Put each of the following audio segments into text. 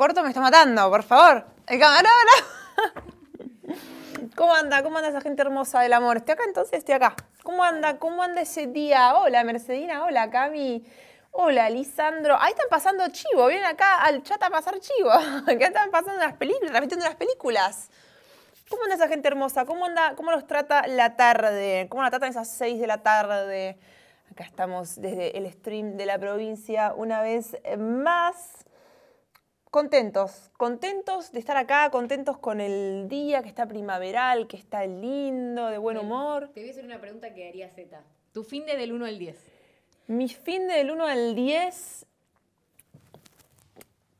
corto me está matando, por favor. ¿Cómo anda? ¿Cómo anda esa gente hermosa del amor? ¿Estoy acá entonces? Estoy acá. ¿Cómo anda? ¿Cómo anda ese día? Hola, Mercedina. Hola, Cami. Hola, Lisandro. Ahí están pasando chivo. Vienen acá al chat a pasar chivo. Acá están pasando las películas, repitiendo las películas. ¿Cómo anda esa gente hermosa? ¿Cómo anda? ¿Cómo los trata la tarde? ¿Cómo la tratan esas seis de la tarde? Acá estamos desde el stream de la provincia una vez más contentos, contentos de estar acá, contentos con el día que está primaveral, que está lindo, de buen humor. Te voy a hacer una pregunta que haría Z. ¿Tu fin de del 1 al 10? Mi fin de del 1 al 10,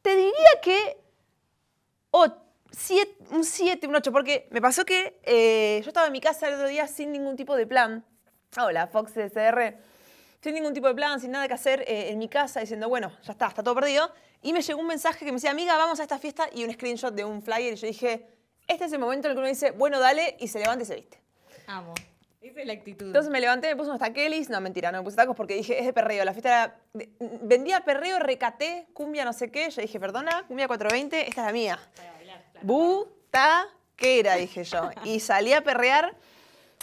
te diría que oh, siete, un 7, un 8, porque me pasó que eh, yo estaba en mi casa el otro día sin ningún tipo de plan. Hola, Fox CR. Sin ningún tipo de plan, sin nada que hacer eh, en mi casa, diciendo, bueno, ya está, está todo perdido. Y me llegó un mensaje que me decía, amiga, vamos a esta fiesta y un screenshot de un flyer. Y yo dije, este es el momento en el que uno dice, bueno, dale, y se levanta y se viste. Amo. Esa es la actitud. Entonces me levanté, me puse unos taquelis. No, mentira, no me puse tacos porque dije, es de perreo. La fiesta era. Vendía perreo, recaté, cumbia, no sé qué. Yo dije, perdona, cumbia 420, esta es la mía. Para bailar. Claro. dije yo. Y salí a perrear.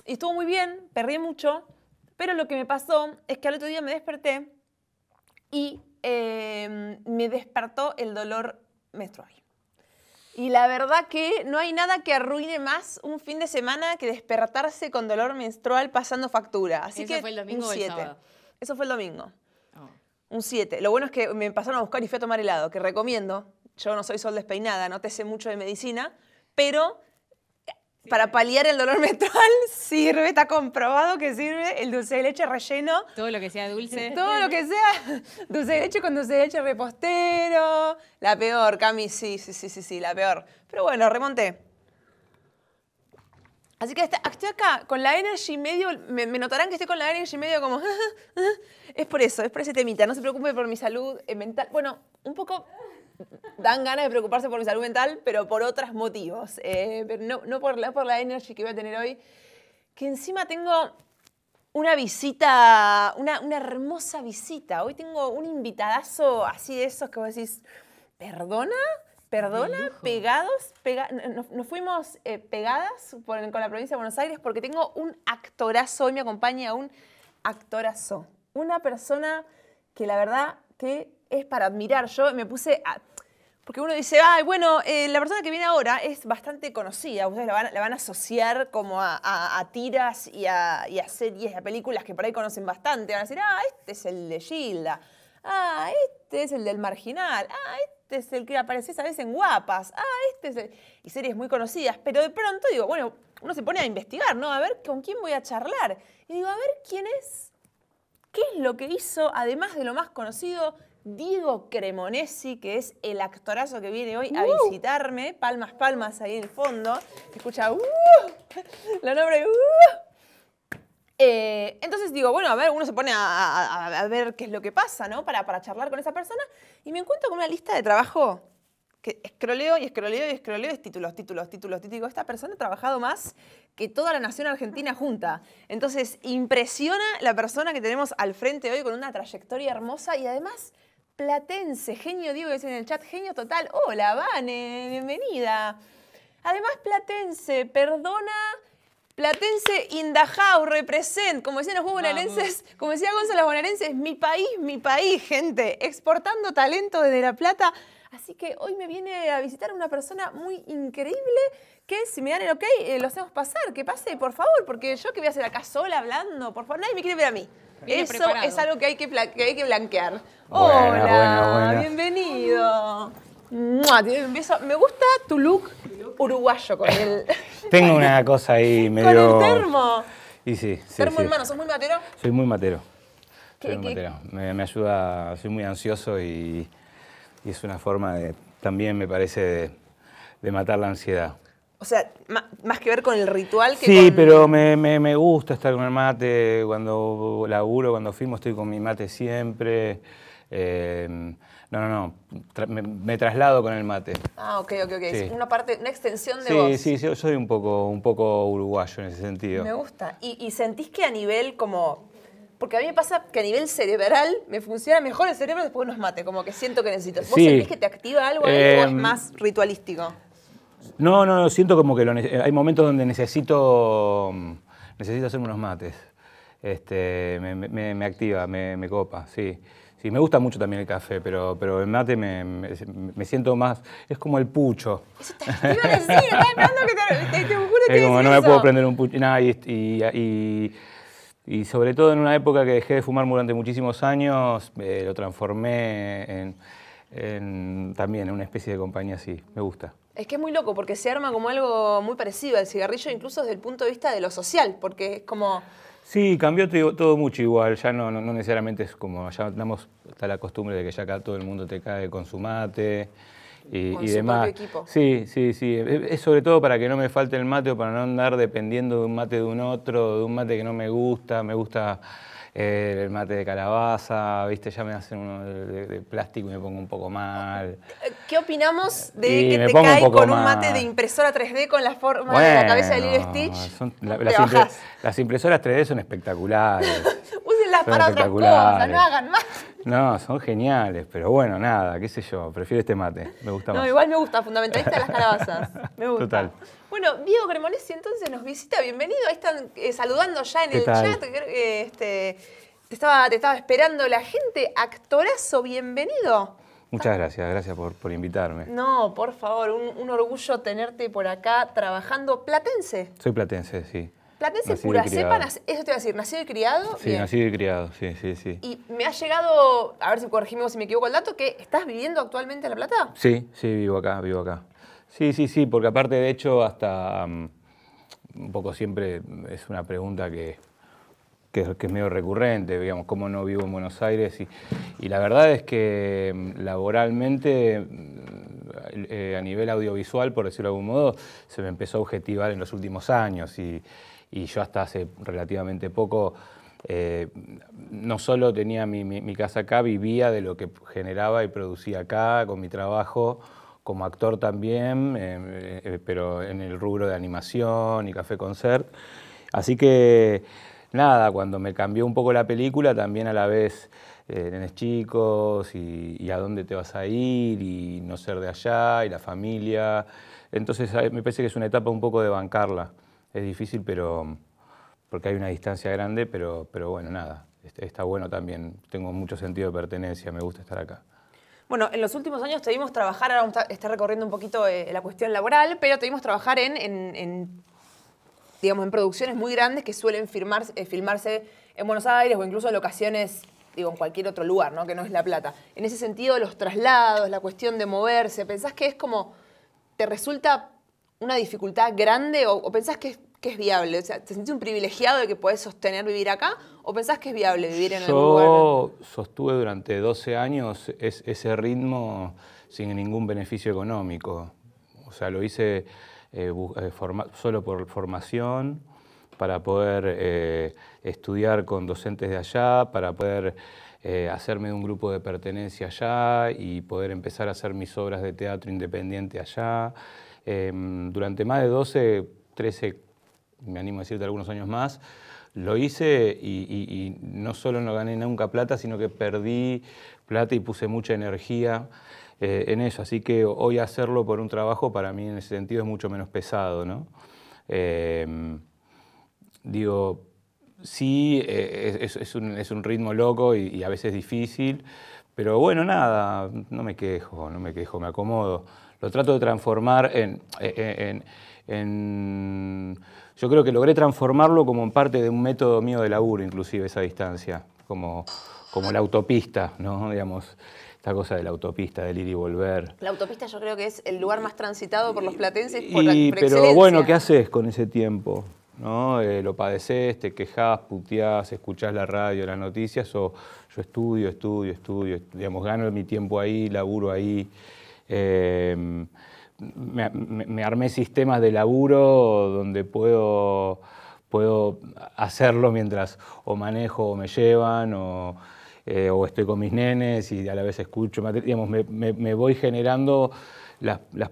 Y estuvo muy bien, perreé mucho. Pero lo que me pasó es que al otro día me desperté y Em, me despertó el dolor menstrual. Y la verdad que no hay nada que arruine más un fin de semana que despertarse con dolor menstrual pasando factura. Así que un 7. Eso fue el domingo. Oh. Un 7. Lo bueno es que me pasaron a buscar y fui a tomar helado, que recomiendo. Yo no soy sol despeinada, no te sé mucho de medicina, pero para paliar el dolor menstrual sirve, está comprobado que sirve el dulce de leche relleno. Todo lo que sea dulce. Todo lo que sea dulce de leche con dulce de leche repostero. La peor, Cami, sí, sí, sí, sí, sí, la peor. Pero bueno, remonté. Así que estoy acá con la energy medio, me, notarán que estoy con la energy medio como... es por eso, es por ese temita, no se preocupe por mi salud eh, mental. Bueno, un poco dan ganas de preocuparse por mi salud mental, pero por otros motivos. Eh, no, por la, por la energy que voy a tener hoy. Que encima tengo una visita, una, una hermosa visita. Hoy tengo un invitadazo así de esos que vos decís, ¿perdona? Perdona, pegados, nos, fuimos eh, pegadas con la provincia de Buenos Aires porque tengo un actorazo, hoy me acompaña un actorazo, una persona que la verdad que es para admirar. Yo me puse a... Porque uno dice, ay, bueno, eh, la persona que viene ahora es bastante conocida, ustedes la van, a asociar como a, tiras y a, y a, series, a películas que por ahí conocen bastante, van a decir, ah, este es el de Gilda, ah, este es el del marginal, ah, este es el que aparece a veces en guapas, ah, este es el... Y series muy conocidas, pero de pronto digo, bueno, uno se pone a investigar, ¿no? A ver con quién voy a charlar. Y digo, a ver quién es, qué es lo que hizo, además de lo más conocido, Diego Cremonesi, que es el actorazo que viene hoy a uh. visitarme. Palmas, palmas ahí en el fondo. escucha, uh, la nombre, uh. Eh, entonces digo, bueno, a ver, uno se pone a, ver qué es lo que pasa, ¿no? Para, charlar con esa persona. Y me encuentro con una lista de trabajo que escroleo y escroleo y escroleo es títulos, títulos, títulos, títulos. Esta persona ha trabajado más que toda la nación argentina junta. Entonces, impresiona la persona que tenemos al frente hoy con una trayectoria hermosa y además platense. Genio Diego dice en el chat, genio total. Hola, Vane, bienvenida. Además, platense, perdona. Platense Indajau, represent, como decían los bonaerenses, como decía Gonzalo bonaerenses, mi país, mi país, gente, exportando talento desde La Plata. Así que hoy me viene a visitar una persona muy increíble que si me dan el ok, eh, lo hacemos pasar, que pase, por favor, porque yo que voy a hacer acá sola hablando, por favor, nadie me quiere ver a mí. Eso es algo que hay que, hay que blanquear. Hola, bienvenido. Me gusta tu look uruguayo con el. Tengo una cosa ahí medio. Con el termo. Y sí. sí ¿sos muy matero? Soy muy matero. soy muy matero. Me, ayuda, soy muy ansioso y, es una forma de. También me parece de matar la ansiedad. O sea, más que ver con el ritual que Sí, pero me, me, me, gusta estar con el mate. Cuando laburo, cuando filmo, estoy con mi mate siempre. Eh, no, no, no. me, traslado con el mate. Ah, ok, ok, ok. una parte, una extensión de sí, vos. Sí, sí, yo soy un poco, un poco uruguayo en ese sentido. Me gusta. ¿Y, sentís que a nivel como porque a mí me pasa que a nivel cerebral me funciona mejor el cerebro después de unos mates, como que siento que necesito. ¿Vos sentís que te activa algo em, más ritualístico? No, no, siento como que eh, hay momentos donde necesito, mm, necesito unos mates. Este, me, activa, me, copa, sí. Sí, me gusta mucho también el café, pero, el mate me, siento más. Es como el pucho. Eso decir, que te, como no me puedo prender un pucho. Nada, y, sobre todo en una época que dejé de fumar durante muchísimos años, eh, lo transformé en, también en una especie de compañía así. Me gusta. Es que es muy loco porque se arma como algo muy parecido al cigarrillo, incluso desde el punto de vista de lo social, porque es como... Sí, cambió todo mucho igual, ya no, no, necesariamente es como, ya andamos, hasta la costumbre de que ya acá todo el mundo te cae con su mate y, demás. Equipo. Sí, sí, sí, es, sobre todo para que no me falte el mate o para no andar dependiendo de un mate de un otro, de un mate que no me gusta, me gusta el mate de calabaza, viste, ya me hacen uno de, plástico y me pongo un poco mal. Eh, ¿Qué opinamos de que te cae con un mate de impresora 3D con la forma de la cabeza de Lilo Stitch? las, las, impresoras 3D son espectaculares. no hagan más. No, son geniales, pero bueno, nada, qué sé yo, prefiero este mate, me gusta más. No, igual me gusta, fundamentalista de las calabazas, me gusta. Total. Bueno, Diego Cremolesi entonces nos visita, bienvenido, ahí están eh, saludando ya en el chat, este, te, estaba, estaba esperando la gente, actorazo, bienvenido. Muchas gracias, gracias por, por, invitarme. No, por favor, un, orgullo tenerte por acá trabajando platense. Soy platense, sí. Platense pura cepa, eso te iba a decir, nacido y criado. Sí, nacido y criado, sí, sí, sí. Y me ha llegado, a ver si corregimos si me equivoco el dato, que estás viviendo actualmente en La Plata. Sí, sí, vivo acá, vivo acá. Sí, sí, sí, porque aparte de hecho hasta un poco siempre es una pregunta que, que, es medio recurrente, digamos, cómo no vivo en Buenos Aires. Y, la verdad es que mm, laboralmente mm, eh, a nivel audiovisual, por decirlo de algún modo, se me empezó a objetivar en los últimos años y y yo hasta hace relativamente poco eh, no solo tenía mi, casa acá, vivía de lo que generaba y producía acá con mi trabajo como actor también, eh, eh, pero en el rubro de animación y café concert. Así que nada, cuando me cambió un poco la película, también a la vez tenés chicos y, a dónde te vas a ir y no ser de allá y la familia. Entonces me parece que es una etapa un poco de bancarla es difícil, pero porque hay una distancia grande, pero, pero bueno, nada, está bueno también, tengo mucho sentido de pertenencia, me gusta estar acá. Bueno, en los últimos años tuvimos vimos trabajar, ahora está recorriendo un poquito eh, la cuestión laboral, pero tuvimos vimos trabajar en, digamos, en producciones muy grandes que suelen firmarse, eh, filmarse en Buenos Aires o incluso en locaciones, digo, en cualquier otro lugar, ¿no? Que no es La Plata. En ese sentido, los traslados, la cuestión de moverse, ¿pensás que es como, te resulta una dificultad grande o, o pensás que es que es viable? O sea, ¿te sientes un privilegiado de que podés sostener vivir acá o pensás que es viable vivir en el lugar? Yo sostuve durante 12 años ese ritmo sin ningún beneficio económico. O sea, lo hice eh, eh, solo por formación, para poder eh, estudiar con docentes de allá, para poder hacerme un grupo de pertenencia allá y poder empezar a hacer mis obras de teatro independiente allá. Em, durante más de 12, 13, me animo a decirte algunos años más, lo hice y, no solo no gané nunca plata, sino que perdí plata y puse mucha energía eh, en eso. Así que hoy hacerlo por un trabajo para mí en ese sentido es mucho menos pesado, em, digo, sí, eh, es, un, ritmo loco y, a veces difícil, pero bueno, nada, no me quejo, no me quejo, me acomodo. Lo trato de transformar en yo creo que logré transformarlo como en parte de un método mío de laburo, inclusive esa distancia, como, como la autopista, ¿no? Digamos, esta cosa de la autopista, del ir y volver. La autopista yo creo que es el lugar más transitado por los platenses por Pero bueno, ¿qué haces con ese tiempo? ¿No? Eh, lo padeces, te quejas, puteás, escuchás la radio, las noticias, o yo estudio, estudio, estudio, digamos, gano mi tiempo ahí, laburo ahí. Eh, me, armé sistemas de laburo donde puedo, puedo hacerlo mientras o manejo o me llevan o, eh, estoy con mis nenes y a la vez escucho. Digamos, me, voy generando las, las,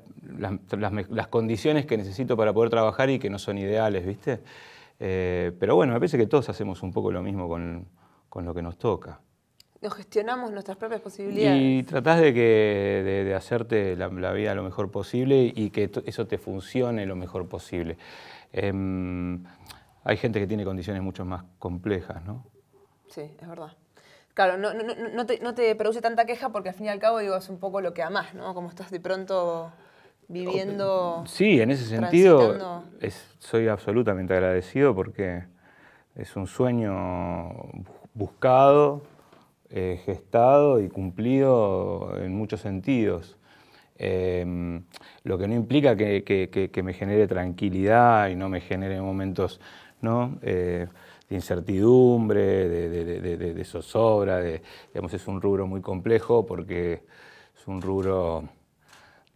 las, condiciones que necesito para poder trabajar y que no son ideales, ¿viste? Eh, pero bueno, me parece que todos hacemos un poco lo mismo con, con lo que nos toca nos gestionamos nuestras propias posibilidades. Y tratás de, de, hacerte la, vida lo mejor posible y que eso te funcione lo mejor posible. Em, hay gente que tiene condiciones mucho más complejas, ¿no? Sí, es verdad. Claro, no, te, produce tanta queja porque al fin y al cabo digo, es un poco lo que amás, ¿no? Como estás de pronto viviendo. Sí, en ese sentido soy absolutamente agradecido porque es un sueño buscado, eh, gestado y cumplido en muchos sentidos. Em, lo que no implica que, me genere tranquilidad y no me genere momentos eh, de incertidumbre, de, de, zozobra. es un rubro muy complejo porque es un rubro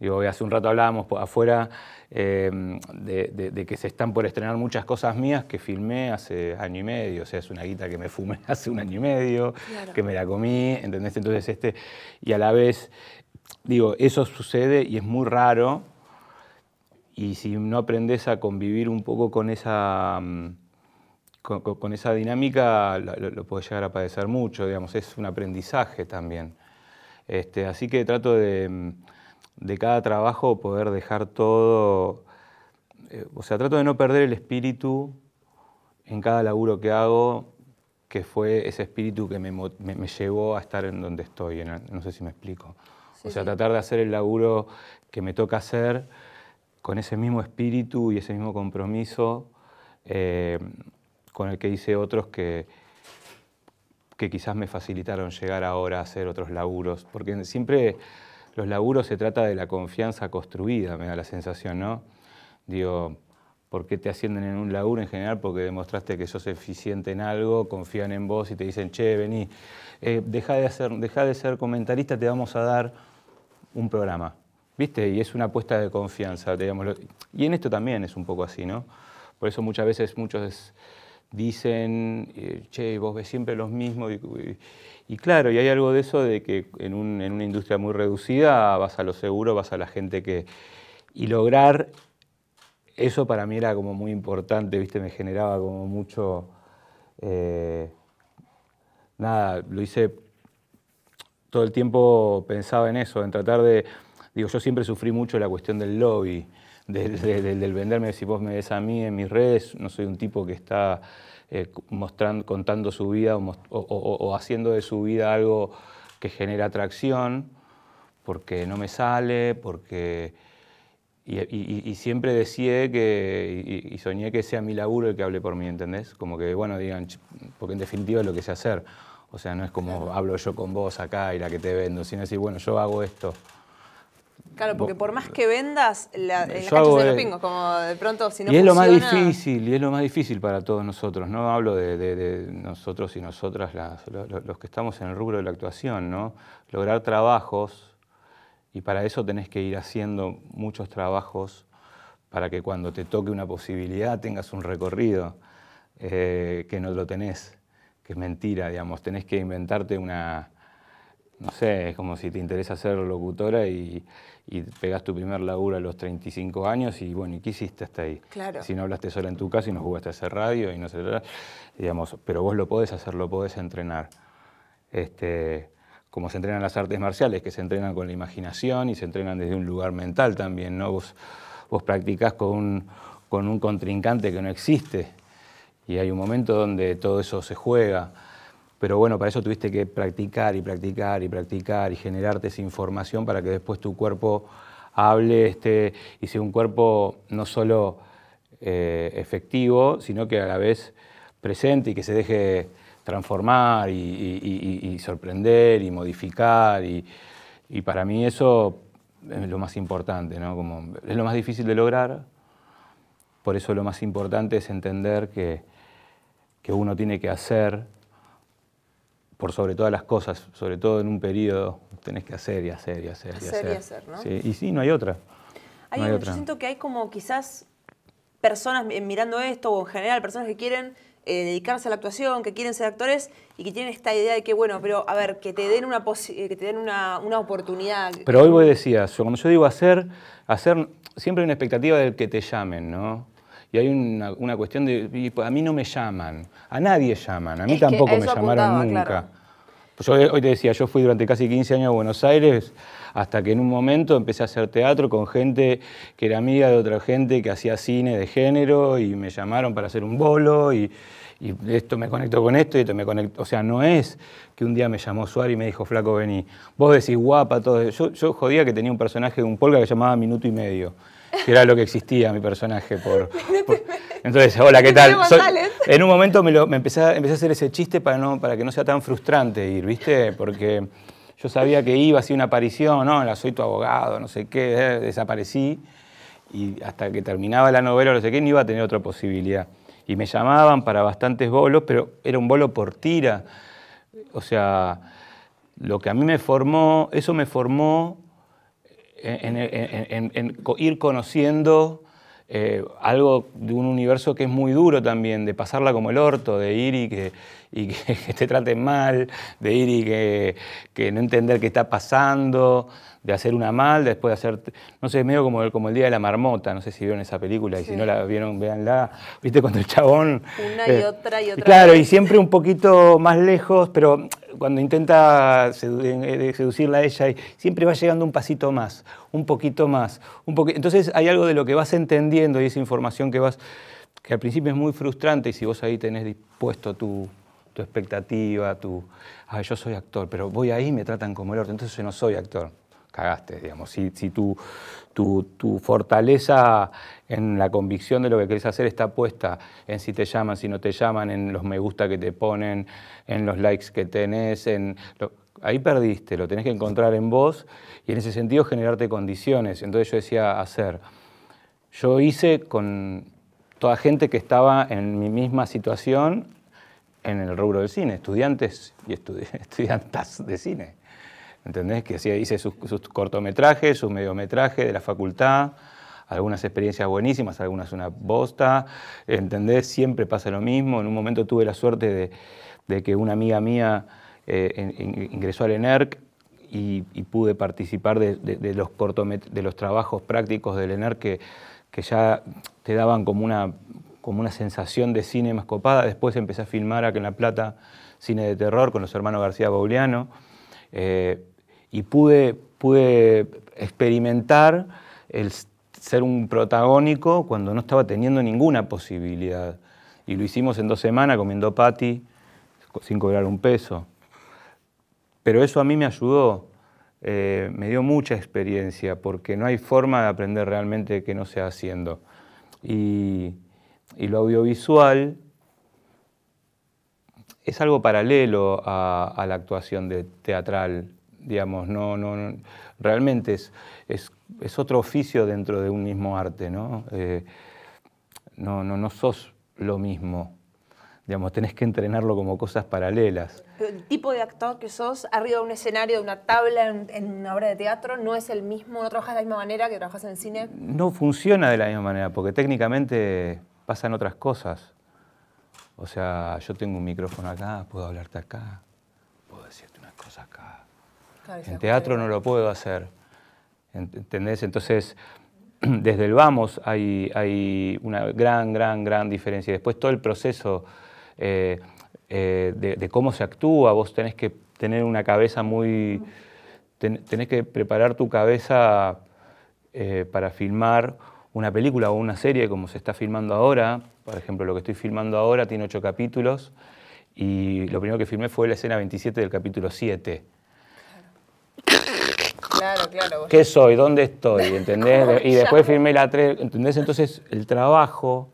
Digo, hace un rato hablábamos afuera eh, de, que se están por estrenar muchas cosas mías que filmé hace año y medio, o sea, es una guita que me fumé hace un año y medio, que me la comí, ¿entendés? Entonces, este, y a la vez, digo, eso sucede y es muy raro, y si no aprendes a convivir un poco con esa... Mm, con, esa dinámica lo, puedes llegar a padecer mucho, digamos, es un aprendizaje también. Este, así que trato de, mm, de cada trabajo poder dejar todo, eh, o sea, trato de no perder el espíritu en cada laburo que hago, que fue ese espíritu que me, llevó a estar en donde estoy, no sé si me explico. o sea, tratar de hacer el laburo que me toca hacer con ese mismo espíritu y ese mismo compromiso eh, con el que hice otros que, que quizás me facilitaron llegar ahora a hacer otros laburos, porque siempre los laburos se trata de la confianza construida, me da la sensación, ¿no? Digo, ¿por qué te ascienden en un laburo en general? Porque demostraste que sos eficiente en algo, confían en vos y te dicen, che, vení, eh, deja, de hacer, de ser comentarista, te vamos a dar un programa. ¿Viste? Y es una apuesta de confianza, digamos Y en esto también es un poco así, ¿no? Por eso muchas veces muchos dicen, eh, che, vos ves siempre los mismos. Y, claro, y hay algo de eso de que en, una industria muy reducida vas a lo seguro, vas a la gente que... Y lograr eso para mí era como muy importante, ¿viste? Me generaba como mucho... Eh, nada, lo hice todo el tiempo pensaba en eso, en tratar de... Digo, yo siempre sufrí mucho la cuestión del lobby del, venderme, si vos me ves a mí en mis redes, no soy un tipo que está eh, mostrando, contando su vida o, haciendo de su vida algo que genera atracción, porque no me sale, porque... Y, siempre decía que, y, y, soñé que sea mi laburo el que hable por mí, ¿entendés? Como que, bueno, digan, porque en definitiva es lo que sé hacer. O sea, no es como hablo yo con vos acá y la que te vendo, sino decir, bueno, yo hago esto. Claro, porque por más que vendas, la, en de como de pronto si no Y es lo más difícil, y es lo más difícil para todos nosotros. No hablo de, nosotros y nosotras, los, que estamos en el rubro de la actuación, ¿no? Lograr trabajos, y para eso tenés que ir haciendo muchos trabajos para que cuando te toque una posibilidad tengas un recorrido eh, que no lo tenés, que es mentira, digamos. Tenés que inventarte una, no sé, es como si te interesa ser locutora y y pegas tu primer laburo a los 35 años y bueno, ¿y qué hiciste hasta ahí? Claro. Si no hablaste sola en tu casa y no jugaste a hacer radio y no sé, digamos, pero vos lo podés hacer, lo podés entrenar. Este, como se entrenan las artes marciales, que se entrenan con la imaginación y se entrenan desde un lugar mental también, ¿no? Vos, vos practicás con un, con un contrincante que no existe y hay un momento donde todo eso se juega. Pero bueno, para eso tuviste que practicar y practicar y practicar y generarte esa información para que después tu cuerpo hable este, y sea un cuerpo no solo eh, efectivo, sino que a la vez presente y que se deje transformar y, sorprender y modificar. Y, para mí eso es lo más importante, ¿no? Como es lo más difícil de lograr, por eso lo más importante es entender que, que uno tiene que hacer por sobre todas las cosas, sobre todo en un periodo, tenés que hacer y hacer y hacer. y hacer, ¿no? Sí, y sí, no hay otra. Hay, yo siento que hay como quizás personas eh, mirando esto, o en general personas que quieren eh, dedicarse a la actuación, que quieren ser actores y que tienen esta idea de que, bueno, pero a ver, que te den una, eh, que te una, oportunidad. Pero hoy vos decías, cuando yo digo hacer, hacer siempre hay una expectativa del que te llamen, ¿no? y hay una, cuestión de, pues, a mí no me llaman, a nadie llaman, a mí tampoco me llamaron nunca. Pues yo, hoy te decía, yo fui durante casi 15 años a Buenos Aires hasta que en un momento empecé a hacer teatro con gente que era amiga de otra gente que hacía cine de género y me llamaron para hacer un bolo y, esto me conectó con esto y esto me conectó. O sea, no es que un día me llamó Suárez y me dijo, flaco, vení. Vos decís guapa, todo. Yo, yo jodía que tenía un personaje de un polga que llamaba Minuto y Medio que era lo que existía mi personaje. Por, Entonces, hola, ¿qué tal? En un momento me, empecé, a, empecé, a hacer ese chiste para, no, para que no sea tan frustrante ir, ¿viste? Porque yo sabía que iba, a hacer una aparición, no, la soy tu abogado, no sé qué, eh, desaparecí. Y hasta que terminaba la novela, no sé qué, no iba a tener otra posibilidad. Y me llamaban para bastantes bolos, pero era un bolo por tira. O sea, lo que a mí me formó, eso me formó en, ir conociendo eh, algo de un universo que es muy duro también, de pasarla como el orto, de ir y que y que, te traten mal, de ir y que, no entender qué está pasando, de hacer una mal, después de hacer, no sé, medio como el, Día de la Marmota, no sé si vieron esa película y si no la vieron, véanla, viste, cuando el chabón... Una y eh, otra y otra. Claro, y siempre un poquito más lejos, pero cuando intenta eh, seducirla a ella, siempre va llegando un pasito más, un poquito más, un Entonces hay algo de lo que vas entendiendo y esa información que vas, que al principio es muy frustrante y si vos ahí tenés dispuesto tu, tu expectativa, tu, ah, yo soy actor, pero voy ahí y me tratan como el otro. entonces yo no soy actor. Cagaste, digamos. Si, si tu, fortaleza en la convicción de lo que querés hacer está puesta en si te llaman, si no te llaman, en los me gusta que te ponen, en los likes que tenés, en ahí perdiste, lo tenés que encontrar en vos y en ese sentido generarte condiciones. Entonces yo decía hacer. Yo hice con toda gente que estaba en mi misma situación en el rubro del cine, estudiantes y estudiantas de cine. ¿Entendés? Que hice sus, cortometrajes, sus mediometrajes de la facultad, algunas experiencias buenísimas, algunas una bosta, ¿entendés? Siempre pasa lo mismo. En un momento tuve la suerte de, que una amiga mía eh, ingresó al ENERC y, pude participar de, los cortomet de los trabajos prácticos del ENERC que ya te daban como una como una sensación de cine más copada. Después empecé a filmar acá en La Plata cine de terror con los hermanos García Bauliano eh, y pude, pude experimentar el ser un protagónico cuando no estaba teniendo ninguna posibilidad. Y lo hicimos en dos semanas comiendo pati sin cobrar un peso. Pero eso a mí me ayudó, eh, me dio mucha experiencia, porque no hay forma de aprender realmente que no sea haciendo. Y, y lo audiovisual es algo paralelo a, la actuación de teatral, digamos, no, no, realmente es, es, otro oficio dentro de un mismo arte, ¿no? Eh, no, no, no sos lo mismo. Digamos, tenés que entrenarlo como cosas paralelas. el tipo de actor que sos arriba de un escenario, de una tabla, en, una obra de teatro, no es el mismo, no trabajas de la misma manera que trabajas en el cine. No funciona de la misma manera, porque técnicamente pasan otras cosas. O sea, yo tengo un micrófono acá, puedo hablarte acá, puedo decirte unas cosas acá. en teatro no lo puedo hacer. ¿Entendés? Entonces, desde el vamos hay, hay una gran, gran, gran diferencia. Después todo el proceso eh, eh, de, cómo se actúa, vos tenés que tener una cabeza muy... tenés que preparar tu cabeza eh, para filmar una película o una serie como se está filmando ahora, por ejemplo, lo que estoy filmando ahora tiene ocho capítulos y lo primero que filmé fue la escena 27 del capítulo 7. Claro, claro. ¿Qué soy? ¿Dónde estoy? ¿Entendés? y después filmé la 3, ¿entendés? Entonces el trabajo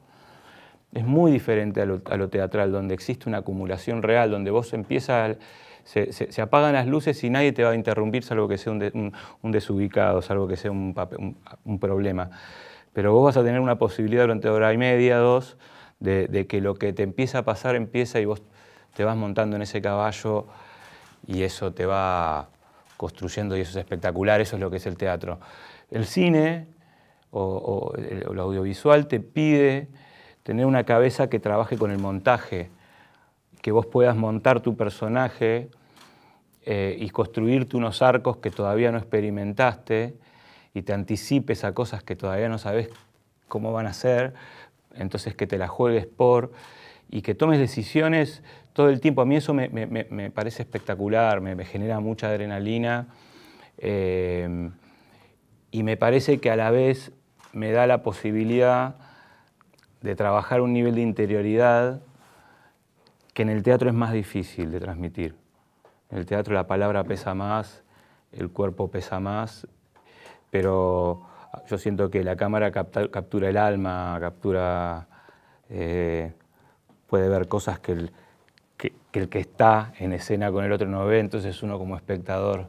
es muy diferente a lo, teatral, donde existe una acumulación real, donde vos empiezas, se, se, apagan las luces y nadie te va a interrumpir, salvo que sea un, un, desubicado, salvo que sea un, un problema pero vos vas a tener una posibilidad durante hora y media, dos, de, que lo que te empieza a pasar empieza y vos te vas montando en ese caballo y eso te va construyendo y eso es espectacular, eso es lo que es el teatro. El cine o, o el, audiovisual te pide tener una cabeza que trabaje con el montaje, que vos puedas montar tu personaje eh, y construirte unos arcos que todavía no experimentaste y te anticipes a cosas que todavía no sabes cómo van a ser, entonces que te la juegues por y que tomes decisiones todo el tiempo. A mí eso me, parece espectacular, me, genera mucha adrenalina eh, y me parece que a la vez me da la posibilidad de trabajar un nivel de interioridad que en el teatro es más difícil de transmitir. En el teatro la palabra pesa más, el cuerpo pesa más pero ah, yo siento que la cámara captura el alma, captura, eh, puede ver cosas que el que, está en escena con el otro no ve, entonces uno como espectador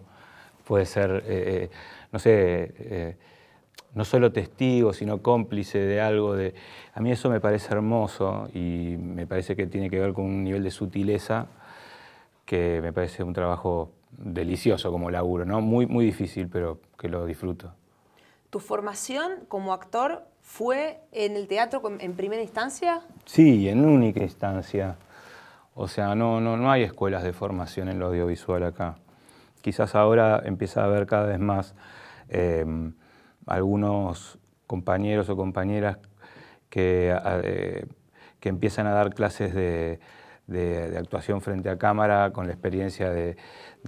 puede ser, eh, eh, no sé, no solo testigo, sino cómplice de algo. De... A mí eso me parece hermoso y me parece que tiene que ver con un nivel de sutileza que me parece un trabajo delicioso como laburo, ¿no? Muy, muy difícil, pero que lo disfruto. ¿Tu formación como actor fue en el teatro en primera instancia? Sí, en única instancia. O sea, no, no, no hay escuelas de formación en lo audiovisual acá. Quizás ahora empieza a haber cada vez más em, algunos compañeros o compañeras que, eh, que empiezan a dar clases de actuación frente a cámara con la experiencia de,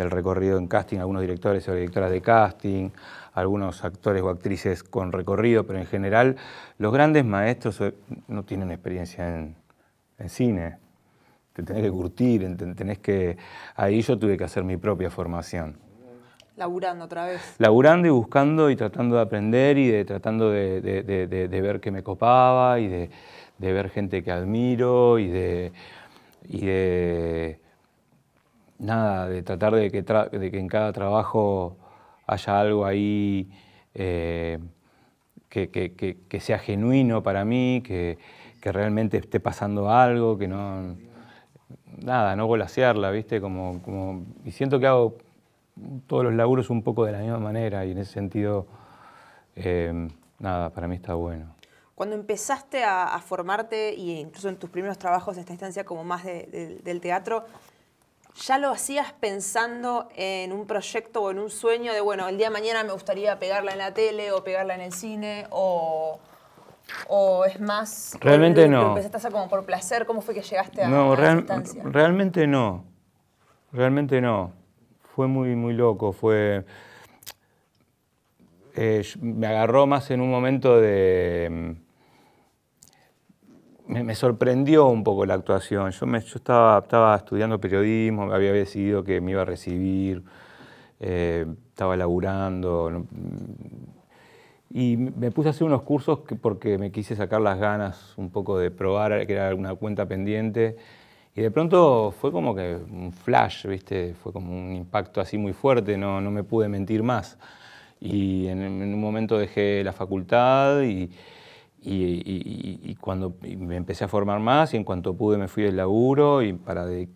del recorrido en casting, algunos directores o directoras de casting, algunos actores o actrices con recorrido, pero en general los grandes maestros eh, no tienen experiencia en, cine. Te tenés que curtir, tenés que... Ahí yo tuve que hacer mi propia formación. Laburando otra vez. Laburando y buscando y tratando de aprender y de, tratando de, ver qué me copaba y de, ver gente que admiro Y de nada, de tratar de que, que en cada trabajo haya algo ahí eh, que, sea genuino para mí, que, realmente esté pasando algo, que no... Nada, no golasearla, ¿viste? Como, como, y siento que hago todos los laburos un poco de la misma manera y en ese sentido, eh, nada, para mí está bueno. Cuando empezaste a, formarte, y incluso en tus primeros trabajos de esta instancia como más del teatro, ¿Ya lo hacías pensando en un proyecto o en un sueño de, bueno, el día de mañana me gustaría pegarla en la tele o pegarla en el cine o, es más... Realmente no. ¿Empezaste a como por placer? ¿Cómo fue que llegaste a, no, realmente no. Realmente no. Fue muy, muy loco. Fue... Eh, me agarró más en un momento de mm, me, sorprendió un poco la actuación. Yo, me, yo estaba, estaba estudiando periodismo, había decidido que me iba a recibir, eh, estaba laburando. Y me puse a hacer unos cursos porque me quise sacar las ganas un poco de probar, que era una cuenta pendiente. Y de pronto fue como que un flash, ¿viste? Fue como un impacto así muy fuerte, no, no me pude mentir más. Y en un momento dejé la facultad y, y, cuando me empecé a formar más y en cuanto pude me fui del laburo y para de...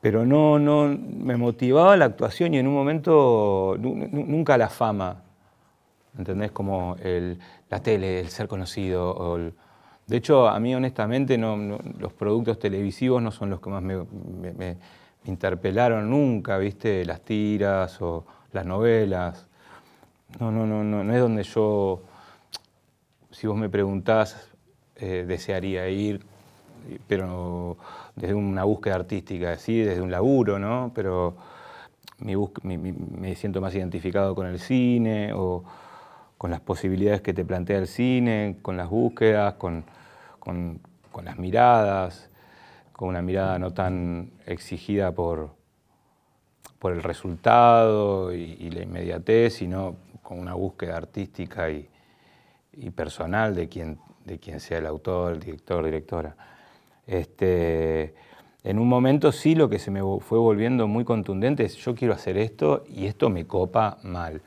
Pero no, no, me motivaba la actuación y en un momento nunca la fama. ¿Entendés? Como el, la tele, el ser conocido. O de hecho, a mí honestamente no, los productos televisivos no son los que más me, me interpelaron nunca, ¿viste? Las tiras o las novelas. No, no, no, no, no es donde yo si vos me preguntás, eh, desearía ir, pero desde una búsqueda artística, sí, desde un laburo, Pero me siento más identificado con el cine o con las posibilidades que te plantea el cine, con las búsquedas, con, las miradas, con una mirada no tan exigida por, por el resultado y, y la inmediatez, sino con una búsqueda artística y, y personal de quien, de quien sea el autor, el director, directora. Este, en un momento sí lo que se me fue volviendo muy contundente es yo quiero hacer esto y esto me copa mal.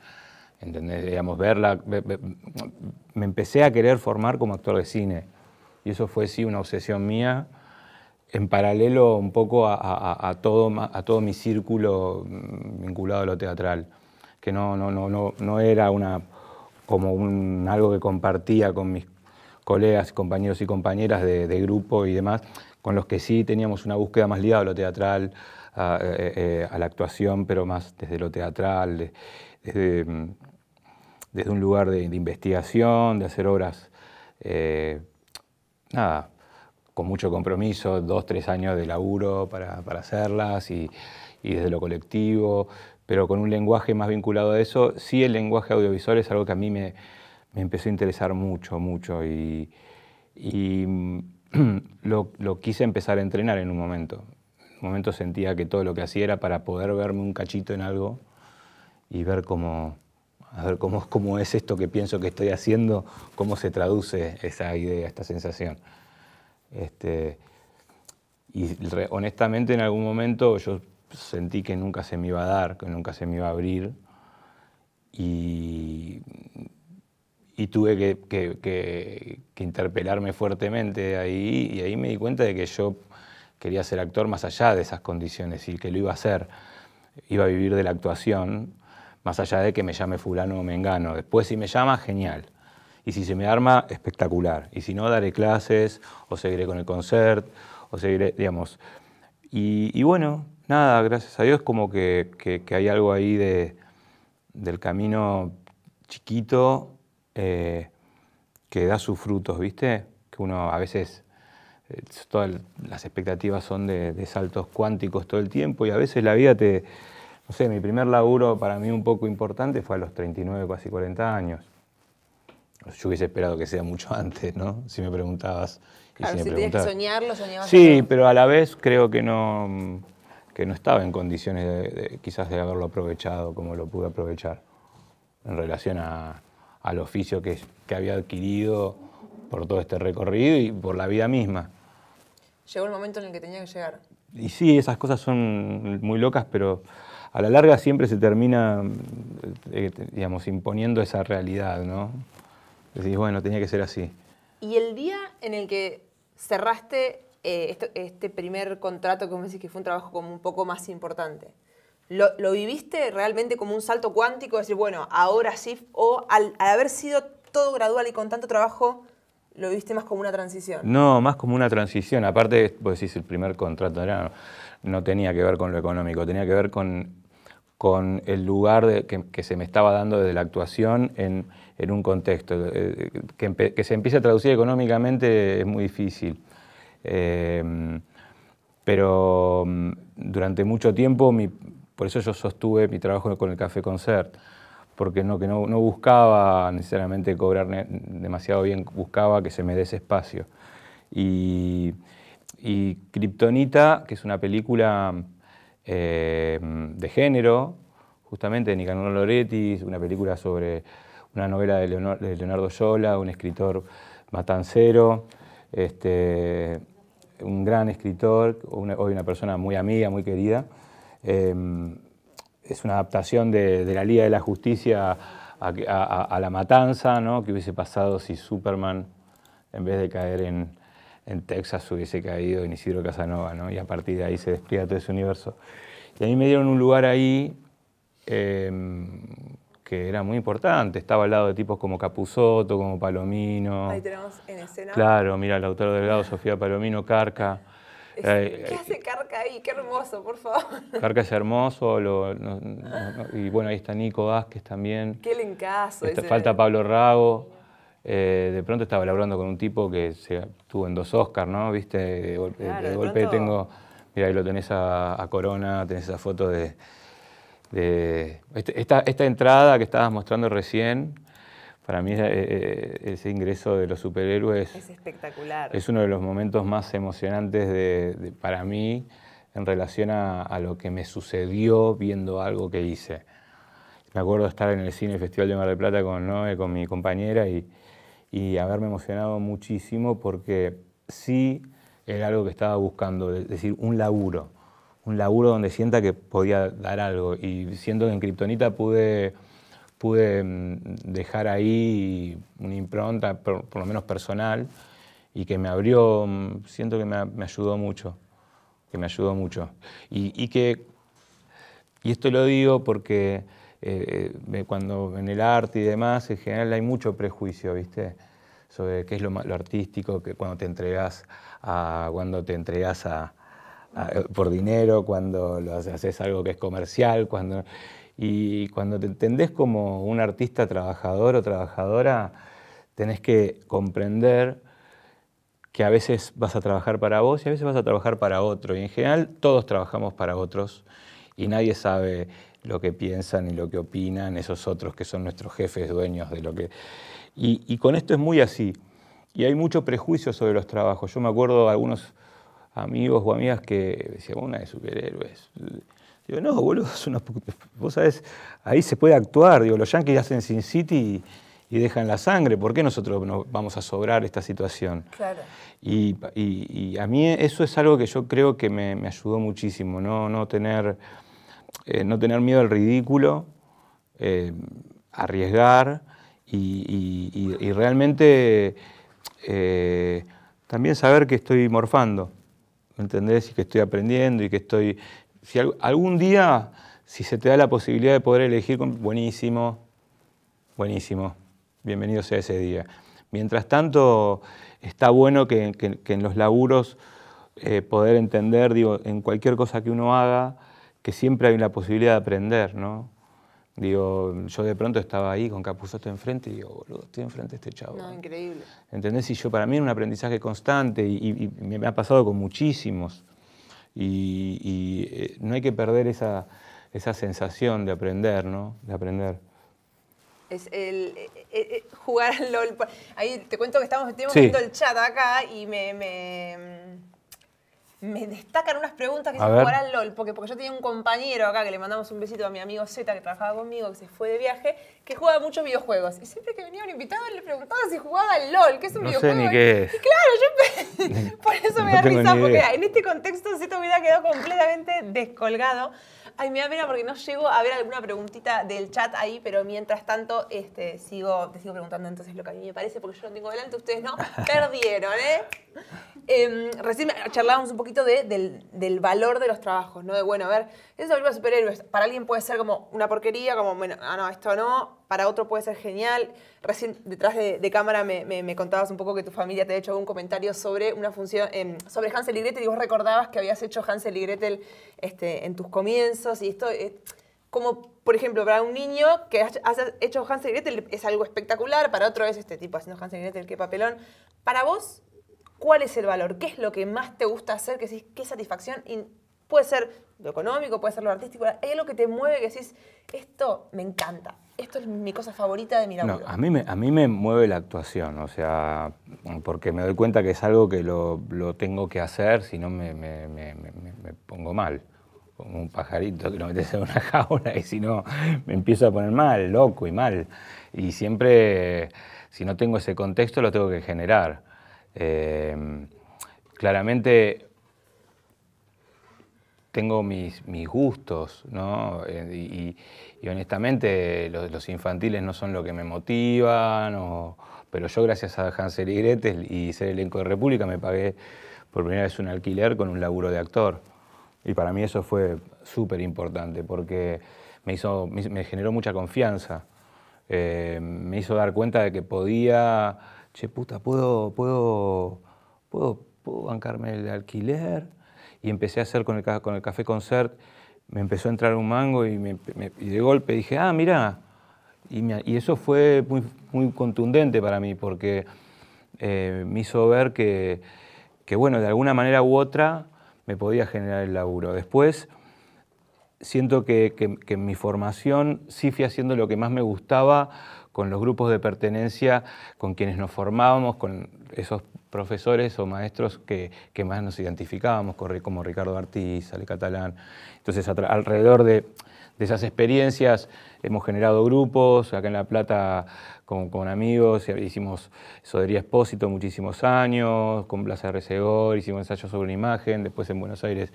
verla, me empecé a querer formar como actor de cine. Y eso fue sí una obsesión mía, en paralelo un poco a, todo, a todo mi círculo vinculado a lo teatral, que no, no, no, no era una como algo que compartía con mis colegas, compañeros y compañeras de, grupo y demás, con los que sí teníamos una búsqueda más ligada a lo teatral, a, eh, eh, la actuación, pero más desde lo teatral, mm, desde, un lugar de, investigación, de hacer obras, eh, con mucho compromiso, dos, tres años de laburo para, hacerlas y desde lo colectivo, pero con un lenguaje más vinculado a eso. Sí, el lenguaje audiovisual es algo que a mí me, me empezó a interesar mucho, mucho, y, mm, lo, lo, quise empezar a entrenar en un momento. En un momento sentía que todo lo que hacía era para poder verme un cachito en algo y ver cómo, ver cómo, cómo es esto que pienso que estoy haciendo, cómo se traduce esa idea, esta sensación. Este, y honestamente en algún momento yo sentí que nunca se me iba a dar, que nunca se me iba a abrir. Y, tuve que, interpelarme fuertemente ahí. Y ahí me di cuenta de que yo quería ser actor más allá de esas condiciones y que lo iba a hacer. Iba a vivir de la actuación, más allá de que me llame fulano o mengano. engano. Después si me llama, genial. Y si se me arma, espectacular. Y si no, daré clases, o seguiré con el concert, o seguiré, digamos. y bueno, nada, gracias a Dios, como que, hay algo ahí de, del camino chiquito eh, que da sus frutos, ¿viste? Que uno a veces, eh, todas las expectativas son de, saltos cuánticos todo el tiempo y a veces la vida te... No sé, mi primer laburo para mí un poco importante fue a los 39, casi 40 años. Yo hubiese esperado que sea mucho antes, ¿no? Si me preguntabas. Claro, si, si que soñarlo, soñabas. Sí, pero a la vez creo que no que no estaba en condiciones de, quizás de haberlo aprovechado como lo pude aprovechar en relación a, al oficio que, que había adquirido por todo este recorrido y por la vida misma. Llegó el momento en el que tenía que llegar. Y sí, esas cosas son muy locas, pero a la larga siempre se termina, eh, eh, digamos, imponiendo esa realidad, ¿no? Decís, bueno, tenía que ser así. ¿Y el día en el que cerraste eh, este primer contrato que vos decís que fue un trabajo como un poco más importante? ¿Lo, viviste realmente como un salto cuántico? decir, bueno, ahora sí, o al, haber sido todo gradual y con tanto trabajo, ¿Lo viviste más como una transición? No, más como una transición. Aparte, vos decís, el primer contrato no, tenía que ver con lo económico, tenía que ver con, con el lugar que, se me estaba dando desde la actuación en, un contexto. Eh, que, que, se empiece a traducir económicamente es muy difícil. Eh, pero mm, durante mucho tiempo, por eso yo sostuve mi trabajo con el Café Concert, porque no, que no, buscaba necesariamente cobrar demasiado bien, buscaba que se me dé ese espacio. Y, y que es una película eh, de género, justamente de Nicanor Loretti, una película sobre una novela de, Leonardo Yola, un escritor matancero, este, un gran escritor, hoy una persona muy amiga, muy querida. Em, es una adaptación de, la Liga de la Justicia a, la matanza, ¿no? que hubiese pasado si Superman, en vez de caer en, Texas, hubiese caído en Isidro Casanova, ¿no? y a partir de ahí se despliega todo ese universo. Y a mí me dieron un lugar ahí em, que era muy importante. Estaba al lado de tipos como Capusotto, como Palomino. Ahí tenemos en escena. Claro, mira, el Lautaro Delgado, Sofía Palomino, Carca. Eh, eh, ¿Qué hace Carca ahí? Qué hermoso, por favor. Carca es hermoso. y bueno, ahí está Nico Vázquez también. Qué lencazo. falta Pablo Rago. Eh, de pronto estaba hablando con un tipo que se, tuvo en dos Oscars, ¿no? Viste, de, golpe, tengo... Mira, ahí lo tenés a, a Corona, tenés esa foto de, este, esta, entrada que estabas mostrando recién, para mí eh, eh, ese ingreso de los superhéroes es espectacular. Es uno de los momentos más emocionantes de, para mí en relación a, lo que me sucedió viendo algo que hice. Me acuerdo estar en el cine Festival de Mar del Plata con Noé, con mi compañera, y, y haberme emocionado muchísimo porque sí era algo que estaba buscando, es decir, un laburo un laburo donde sienta que podía dar algo. Y siento que en Kryptonita pude, pude mm, dejar ahí una impronta, por, lo menos personal, y que me abrió, mm, siento que me, ayudó mucho, que me ayudó mucho. Y, que, y esto lo digo porque eh, eh, cuando en el arte y demás, en general hay mucho prejuicio, ¿viste? sobre qué es lo, lo artístico, que cuando te entregas a, cuando te entregas a, Ah, eh, por dinero, cuando lo haces algo que es comercial, cuando... Y cuando te entendés como un artista trabajador o trabajadora, tenés que comprender que a veces vas a trabajar para vos y a veces vas a trabajar para otro. Y en general todos trabajamos para otros y nadie sabe lo que piensan y lo que opinan esos otros que son nuestros jefes, dueños de lo que... Y, con esto es muy así. Y hay mucho prejuicio sobre los trabajos. Yo me acuerdo algunos amigos o amigas que decían, una de superhéroes. Digo, no, boludo, Vos sabés, ahí se puede actuar. Digo, los yankees hacen Sin City y, dejan la sangre. ¿Por qué nosotros no vamos a sobrar esta situación? Y, a mí eso es algo que yo creo que me, ayudó muchísimo, no, tener, eh, no tener miedo al ridículo, eh, arriesgar y, realmente eh, también saber que estoy morfando. Entender entendés? Y que estoy aprendiendo y que estoy... Si algún día, si se te da la posibilidad de poder elegir, buenísimo, buenísimo, bienvenido sea ese día. Mientras tanto, está bueno que, en los laburos eh, poder entender, digo, en cualquier cosa que uno haga, que siempre hay la posibilidad de aprender, ¿no? Digo, yo de pronto estaba ahí con Capuzoto enfrente y digo, boludo, estoy enfrente de este chavo. No, increíble. ¿Entendés? Y yo, para mí era un aprendizaje constante y, me ha pasado con muchísimos. Y, eh, no hay que perder esa, esa, sensación de aprender, ¿no? De aprender. Es el, eh, eh, jugar al LOL. Ahí te cuento que estamos, viendo el chat acá y me me destacan unas preguntas que se jugar al LOL, porque, porque yo tenía un compañero acá que le mandamos un besito a mi amigo Z que trabajaba conmigo, que se fue de viaje, que jugaba muchos videojuegos. Y siempre que venía un invitado le preguntaba si jugaba al LOL, que es un videojuego. Y claro, yo por eso me da risa, porque en este contexto Z hubiera quedado completamente descolgado. Ay, me da pena porque no llego a ver alguna preguntita del chat ahí, pero mientras tanto este, sigo, te sigo preguntando entonces lo que a mí me parece, porque yo lo tengo delante, ustedes no. Perdieron, ¿eh? Em, recién charlábamos un poquito del, valor de los trabajos, ¿no? De, bueno, a ver, esa película superhéroes, para alguien puede ser como una porquería, como, bueno, ah, no, esto no, para otro puede ser genial. Recién detrás de, cámara me, contabas un poco que tu familia te ha hecho algún comentario sobre una función, em, sobre Hansel y Gretel, y vos recordabas que habías hecho Hansel y Gretel este, en tus comienzos y esto es eh, como, por ejemplo, para un niño que has hecho Hansel y Gretel es algo espectacular, para otro es este tipo haciendo Hansel y Gretel, qué papelón. Para vos, ¿cuál es el valor? ¿Qué es lo que más te gusta hacer? Que qué satisfacción. Y puede ser lo económico, puede ser lo artístico, es lo que te mueve que decís, esto me encanta, esto es mi cosa favorita de mi laburo. a mí, me, a mí me mueve la actuación, o sea, porque me doy cuenta que es algo que lo, lo tengo que hacer, si no me, me, me, pongo mal como un pajarito que lo metes en una jaula y si no me empiezo a poner mal, loco y mal. Y siempre, si no tengo ese contexto, lo tengo que generar. Em, claramente tengo mis, gustos, ¿no? Eh, y, honestamente los, infantiles no son lo que me motivan, pero yo gracias a Hansel y Gretel y ser elenco de República me pagué por primera vez un alquiler con un laburo de actor. Y para mí eso fue súper importante porque me, hizo, me generó mucha confianza. Eh, me hizo dar cuenta de que podía, che, puta, puedo, puedo, puedo, bancarme el alquiler. Y empecé a hacer con el, Café Concert, me empezó a entrar un mango y, de golpe dije, ah, mira. Y, y, eso fue muy, contundente para mí porque eh, me hizo ver que, que, bueno, de alguna manera u otra, me podía generar el laburo. Después, siento que, en mi formación sí fui haciendo lo que más me gustaba con los grupos de pertenencia, con quienes nos formábamos, con esos profesores o maestros que, más nos identificábamos, como Ricardo Artiz, Ale Catalán. Entonces, alrededor de, de esas experiencias hemos generado grupos, acá en La Plata con, amigos, hicimos Sodería Expósito muchísimos años, con Plaza Resegor, hicimos ensayos sobre una imagen, después en Buenos Aires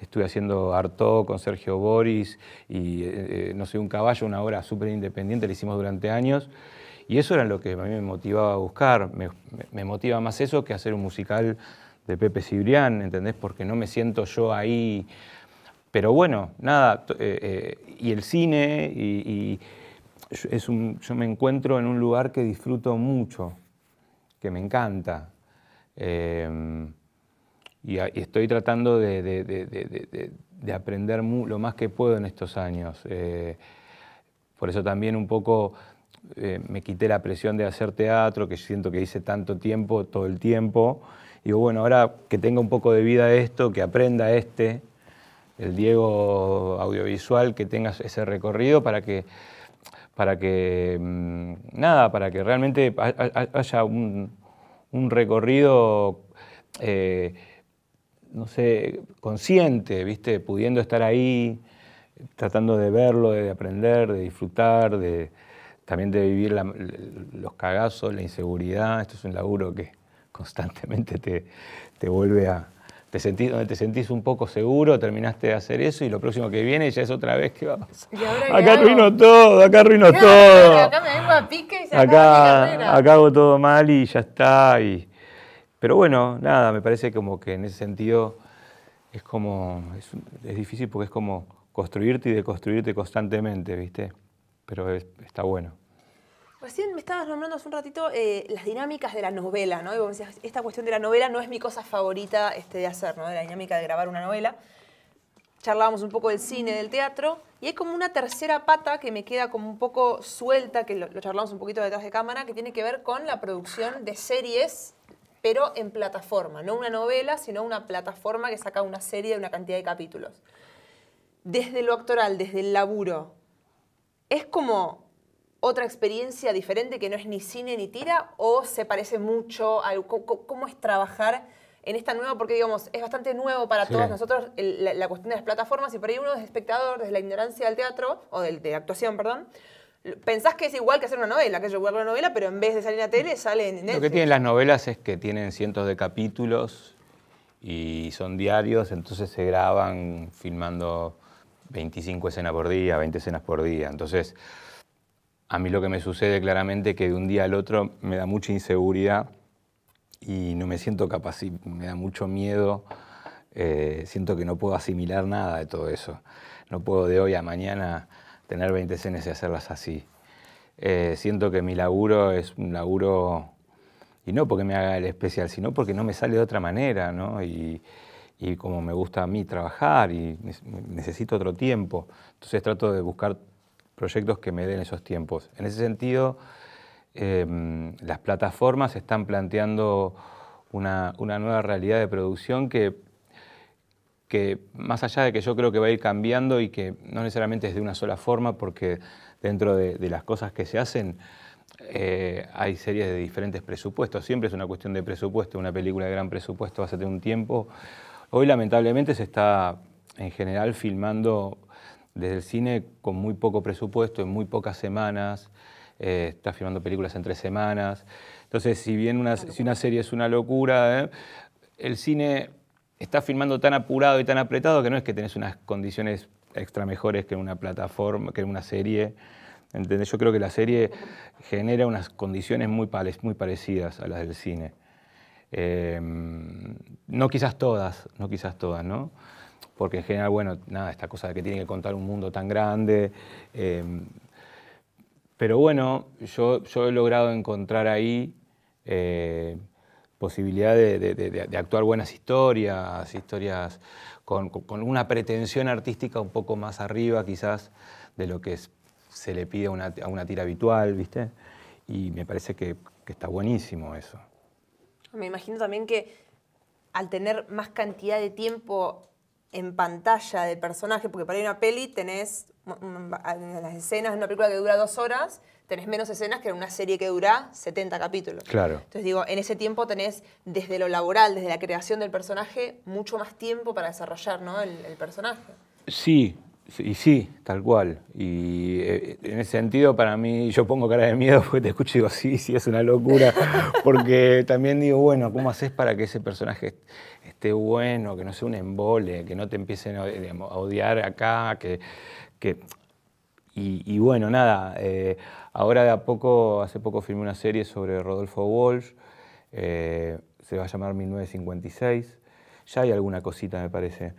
estuve haciendo Artaud con Sergio Boris y eh, eh, No sé un caballo, una obra súper independiente, la hicimos durante años. Y eso era lo que a mí me motivaba a buscar, me, motiva más eso que hacer un musical de Pepe Cibrián, ¿entendés? Porque no me siento yo ahí. Pero bueno, nada, eh, y el cine y es un, yo me encuentro en un lugar que disfruto mucho, que me encanta. Em, y, estoy tratando de, de, de, de aprender lo más que puedo en estos años. Eh, por eso también un poco eh, me quité la presión de hacer teatro, que siento que hice tanto tiempo, todo el tiempo. Y bueno, ahora que tenga un poco de vida esto, que aprenda este, el Diego audiovisual, que tenga ese recorrido para que para que, mm, nada, para que realmente haya un, recorrido, eh, no sé, consciente, ¿viste? Pudiendo estar ahí, tratando de verlo, de aprender, de disfrutar, de también de vivir los cagazos, la inseguridad. Esto es un laburo que constantemente te vuelve a, te donde te sentís un poco seguro, terminaste de hacer eso y lo próximo que viene ya es otra vez que va a pasar. Acá arruino todo, acá arruino todo. Acá me vengo a pique y se acá hago todo mal y ya está. Pero bueno, nada, me parece como que en ese sentido es como. Es, es difícil porque es como construirte y deconstruirte constantemente, ¿viste? Pero está bueno. Recién me estabas nombrando hace un ratito eh, las dinámicas de la novela, ¿no? Y esta cuestión de la novela no es mi cosa favorita este, de hacer, De la dinámica de grabar una novela. Charlábamos un poco del cine, del teatro, y hay como una tercera pata que me queda como un poco suelta, que lo, lo charlamos un poquito detrás de cámara, que tiene que ver con la producción de series, pero en plataforma. No una novela, sino una plataforma que saca una serie de una cantidad de capítulos. Desde lo actoral, desde el laburo, es como otra experiencia diferente que no es ni cine ni tira o se parece mucho a cómo es trabajar en esta nueva, porque digamos, es bastante nuevo para todos nosotros la, cuestión de las plataformas y por ahí uno es espectador desde la ignorancia del teatro o de actuación, perdón. Pensás que es igual que hacer una novela, que yo voy una novela, pero en vez de salir a tele sale en Netflix. Lo que tienen las novelas es que tienen cientos de capítulos y son diarios, entonces se graban filmando 25 escenas por día, 20 escenas por día. Entonces, a mí lo que me sucede claramente es que de un día al otro me da mucha inseguridad y no me siento capaz, me da mucho miedo, eh, siento que no puedo asimilar nada de todo eso. No puedo de hoy a mañana tener 20 cenes y hacerlas así. Eh, siento que mi laburo es un laburo, y no porque me haga el especial, sino porque no me sale de otra manera, ¿no? Y, y como me gusta a mí trabajar y necesito otro tiempo, entonces trato de buscar proyectos que me den esos tiempos. En ese sentido, em, las plataformas están planteando una, nueva realidad de producción que, que, más allá de que yo creo que va a ir cambiando y que no necesariamente es de una sola forma, porque dentro de, las cosas que se hacen eh, hay series de diferentes presupuestos. Siempre es una cuestión de presupuesto. Una película de gran presupuesto hace un tiempo. Hoy lamentablemente se está en general filmando desde el cine con muy poco presupuesto, en muy pocas semanas, eh, está filmando películas en tres semanas. Entonces, si bien una, si una serie es una locura, ¿eh? el cine está filmando tan apurado y tan apretado que no es que tenés unas condiciones extra mejores que en una plataforma, que en una serie. ¿Entendés? Yo creo que la serie genera unas condiciones muy, parecidas a las del cine. Em, no quizás todas, no quizás todas, ¿no? porque en general, bueno, nada, esta cosa de que tiene que contar un mundo tan grande. Eh, pero bueno, yo, yo he logrado encontrar ahí eh, posibilidad de, actuar buenas historias, historias con, una pretensión artística un poco más arriba quizás de lo que se le pide a una, tira habitual, ¿viste? Y me parece que, que está buenísimo eso. Me imagino también que al tener más cantidad de tiempo en pantalla de personaje, porque para ir una peli tenés mm, mm, las escenas de una película que dura dos horas, tenés menos escenas que en una serie que dura 70 capítulos. Claro. Entonces digo, en ese tiempo tenés desde lo laboral, desde la creación del personaje, mucho más tiempo para desarrollar ¿no? el, el personaje. Sí, y sí, tal cual. Y eh, en ese sentido, para mí, yo pongo cara de miedo porque te escucho y digo, sí, sí, es una locura. Porque también digo, bueno, ¿cómo haces para que ese personaje esté bueno, que no sea un embole, que no te empiecen a, odiar acá? Que, Y, bueno, nada. Eh, ahora de a poco, hace poco filmé una serie sobre Rodolfo Walsh. Eh, se va a llamar 1956. Ya hay alguna cosita, me parece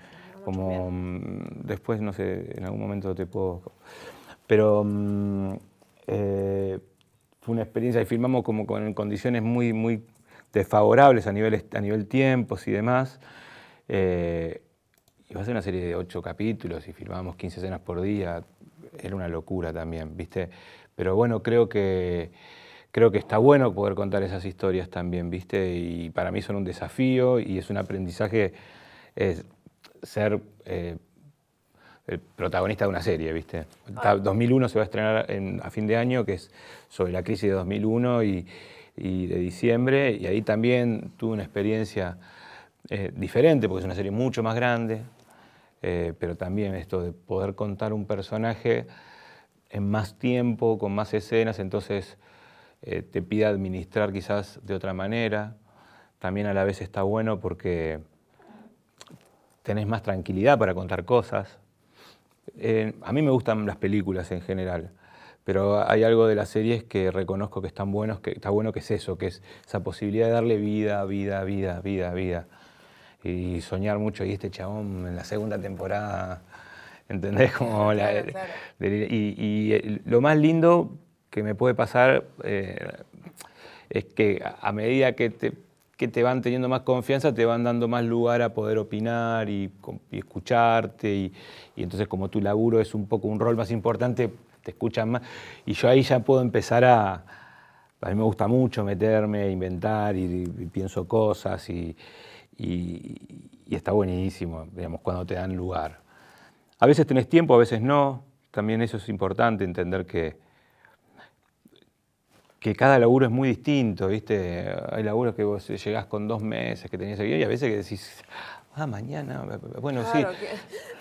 como mm, después, no sé, en algún momento te puedo... Pero mm, eh, fue una experiencia y filmamos como con, condiciones muy, muy desfavorables a nivel, a nivel tiempos y demás. Eh, y a ser una serie de ocho capítulos y filmábamos 15 escenas por día. Era una locura también, ¿viste? Pero bueno, creo que, creo que está bueno poder contar esas historias también, ¿viste? Y para mí son un desafío y es un aprendizaje ser eh, el protagonista de una serie, ¿viste? 2001 ah. se va a estrenar a fin de año, que es sobre la crisis de 2001 y, de diciembre, y ahí también tuve una experiencia eh, diferente, porque es una serie mucho más grande, eh, pero también esto de poder contar un personaje en más tiempo, con más escenas, entonces te pide administrar quizás de otra manera. También a la vez está bueno porque tenés más tranquilidad para contar cosas. Eh, a mí me gustan las películas en general, pero hay algo de las series que reconozco que están buenos, que está bueno que es eso, que es esa posibilidad de darle vida, vida, vida, vida, vida. Y soñar mucho, y este chabón en la segunda temporada, ¿entendés? y, eh, lo más lindo que me puede pasar eh, es que a medida que te que te van teniendo más confianza, te van dando más lugar a poder opinar y, escucharte. Y, entonces como tu laburo es un poco un rol más importante, te escuchan más. Y yo ahí ya puedo empezar a... A mí me gusta mucho meterme, inventar y, pienso cosas y, está buenísimo, digamos, cuando te dan lugar. A veces tenés tiempo, a veces no. También eso es importante, entender que, que cada laburo es muy distinto, ¿viste? Hay laburos que vos llegás con dos meses que tenías aquí y a veces que decís, ah, mañana, eh, eh, bueno, sí.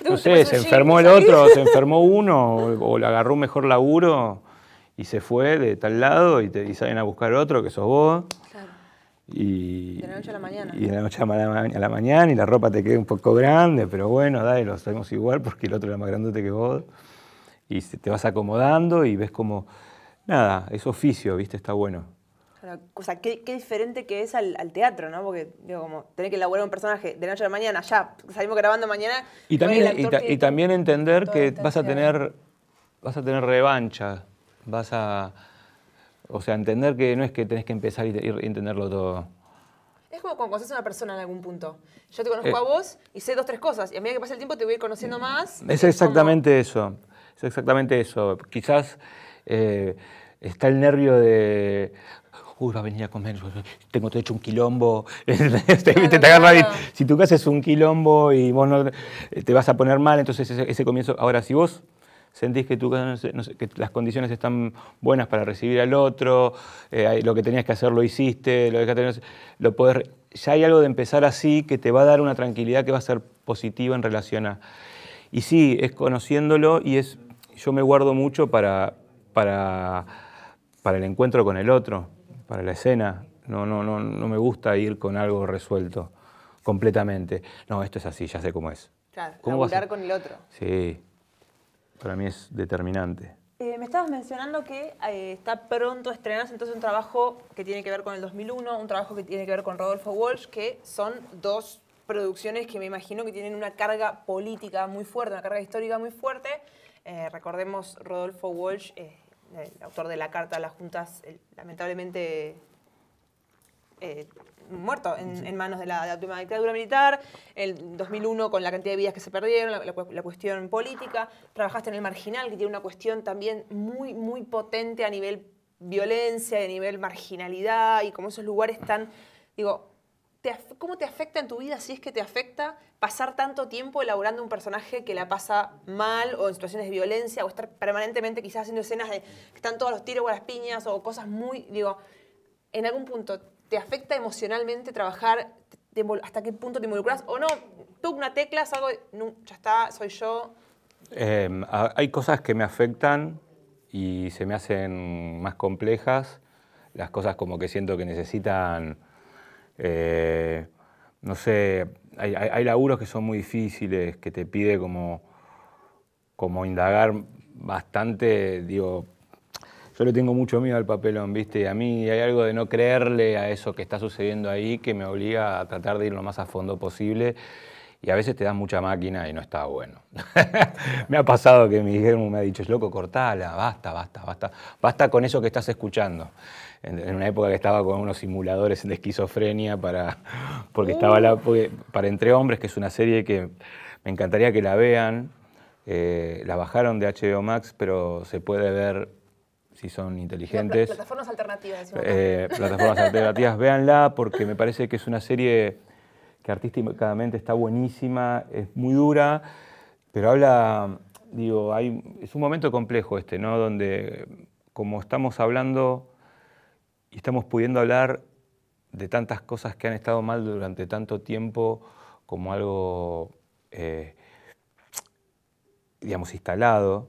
No sé, se enfermó el otro, se enfermó uno o, le agarró un mejor laburo y se fue de tal lado y, te, salen a buscar otro que sos vos. Y, de la noche a la mañana. Y de la noche a la, mañana y la ropa te queda un poco grande, pero bueno, dale, lo hacemos igual porque el otro era más grande que vos. Y te vas acomodando y ves como nada, es oficio, ¿viste? Está bueno. O sea, qué, diferente que es al, teatro, ¿no? Porque, digo, como tener que elaborar un personaje de noche a la mañana, ya, salimos grabando mañana. Y también, y, también entender que vas a tener vas a tener revancha, vas a... O sea, entender que no es que tenés que empezar y, entenderlo todo. Es como cuando conoces a una persona en algún punto. Yo te conozco eh. a vos y sé dos, tres cosas. Y a medida que pasa el tiempo te voy a ir conociendo más. Es exactamente eso. Es exactamente eso. Quizás eh, está el nervio de, uy, va a venir a comer, tengo he hecho un quilombo, Si tú casa es un quilombo y vos eh, te vas a poner mal, entonces ese, comienzo, ahora si vos sentís que, las condiciones están buenas para recibir al otro, eh, lo que tenías que hacer lo hiciste, lo dejaste, lo ya hay algo de empezar así que te va a dar una tranquilidad que va a ser positiva en relación a... Y sí, es conociéndolo y es, yo me guardo mucho para, para, para el encuentro con el otro, para la escena. No, no, no, no me gusta ir con algo resuelto completamente. No, esto es así, ya sé cómo es. Claro, ¿Cómo con el otro. Sí, para mí es determinante. Eh, me estabas mencionando que eh, está pronto estrenas entonces un trabajo que tiene que ver con el 2001, un trabajo que tiene que ver con Rodolfo Walsh, que son dos producciones que me imagino que tienen una carga política muy fuerte, una carga histórica muy fuerte. Eh, recordemos, Rodolfo Walsh el autor de la carta a las juntas, lamentablemente eh, muerto en, manos de la, última dictadura militar, en 2001 con la cantidad de vidas que se perdieron, la, cuestión política, trabajaste en el marginal, que tiene una cuestión también muy, muy potente a nivel violencia, a nivel marginalidad y como esos lugares están... digo, ¿cómo te afecta en tu vida, si es que te afecta, pasar tanto tiempo elaborando un personaje que la pasa mal o en situaciones de violencia o estar permanentemente quizás haciendo escenas de que están todos los tiros o las piñas o cosas muy, digo, en algún punto, ¿te afecta emocionalmente trabajar? ¿Hasta qué punto te involucras? ¿O no? Tú una tecla, algo, y ya está, soy yo. Em, hay cosas que me afectan y se me hacen más complejas. Las cosas como que siento que necesitan eh, no sé, hay, laburos que son muy difíciles, que te pide como, como indagar bastante, digo, yo le tengo mucho miedo al papelón, ¿viste? A mí hay algo de no creerle a eso que está sucediendo ahí que me obliga a tratar de ir lo más a fondo posible y a veces te dan mucha máquina y no está bueno. me ha pasado que mi guillermo me ha dicho, es loco, cortala, basta, basta, basta, basta con eso que estás escuchando. En, una época que estaba con unos simuladores de esquizofrenia para, porque estaba la, para Entre Hombres, que es una serie que me encantaría que la vean. Eh, la bajaron de HBO Max, pero se puede ver si son inteligentes. plataformas alternativas. Eh, plataformas alternativas, véanla porque me parece que es una serie que artísticamente está buenísima, es muy dura, pero habla, digo, es un momento complejo este, ¿no? Donde como estamos hablando y estamos pudiendo hablar de tantas cosas que han estado mal durante tanto tiempo como algo, eh, digamos, instalado,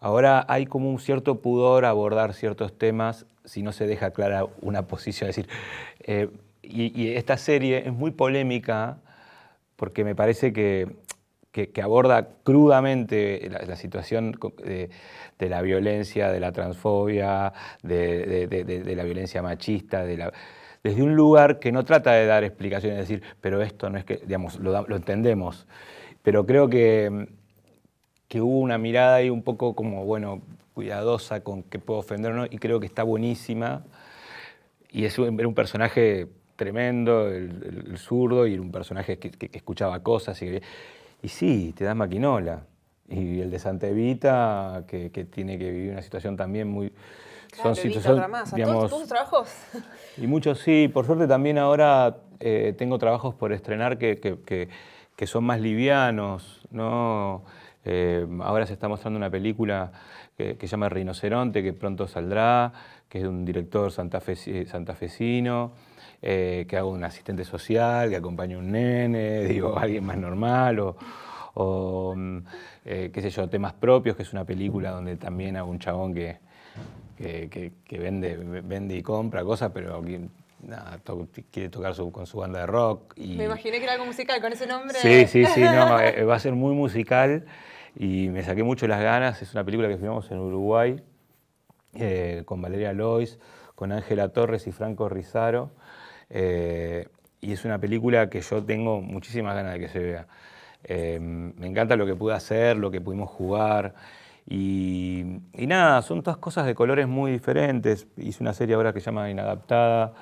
ahora hay como un cierto pudor a abordar ciertos temas si no se deja clara una posición, decir, eh, y, esta serie es muy polémica porque me parece que, aborda crudamente la, situación de, la violencia, de la transfobia, de, la violencia machista, desde un lugar que no trata de dar explicaciones, es decir, pero esto no es que, digamos, lo, entendemos. Pero creo que, que, hubo una mirada ahí un poco como, bueno, cuidadosa con que puedo ofendernos y creo que está buenísima. Y es un personaje tremendo, el, zurdo, y era un personaje que, escuchaba cosas. Y, sí, te da maquinola. Y el de Santa Evita, que, tiene que vivir una situación también muy... son situaciones, digamos, trabajos? Y muchos sí. Por suerte también ahora eh, tengo trabajos por estrenar que, que son más livianos, ¿no? Eh, ahora se está mostrando una película que, se llama Rinoceronte, que pronto saldrá, que es de un director eh, santafesino. Eh, que hago un asistente social, que acompañe a un nene, digo, alguien más normal, o, mm, eh, qué sé yo, temas propios, que es una película donde también hago un chabón que, que, vende, vende y compra cosas, pero quiere tocar con su banda de rock. Me imaginé que era algo musical con ese nombre. Sí, sí, sí, no, eh, va a ser muy musical y me saqué mucho las ganas. Es una película que filmamos en Uruguay con Valeria Lois, con Ángela Torres y Franco Rizaro. Eh, y es una película que yo tengo muchísimas ganas de que se vea. Eh, me encanta lo que pude hacer, lo que pudimos jugar. Y, nada, son todas cosas de colores muy diferentes. Hice una serie ahora que se llama Inadaptada,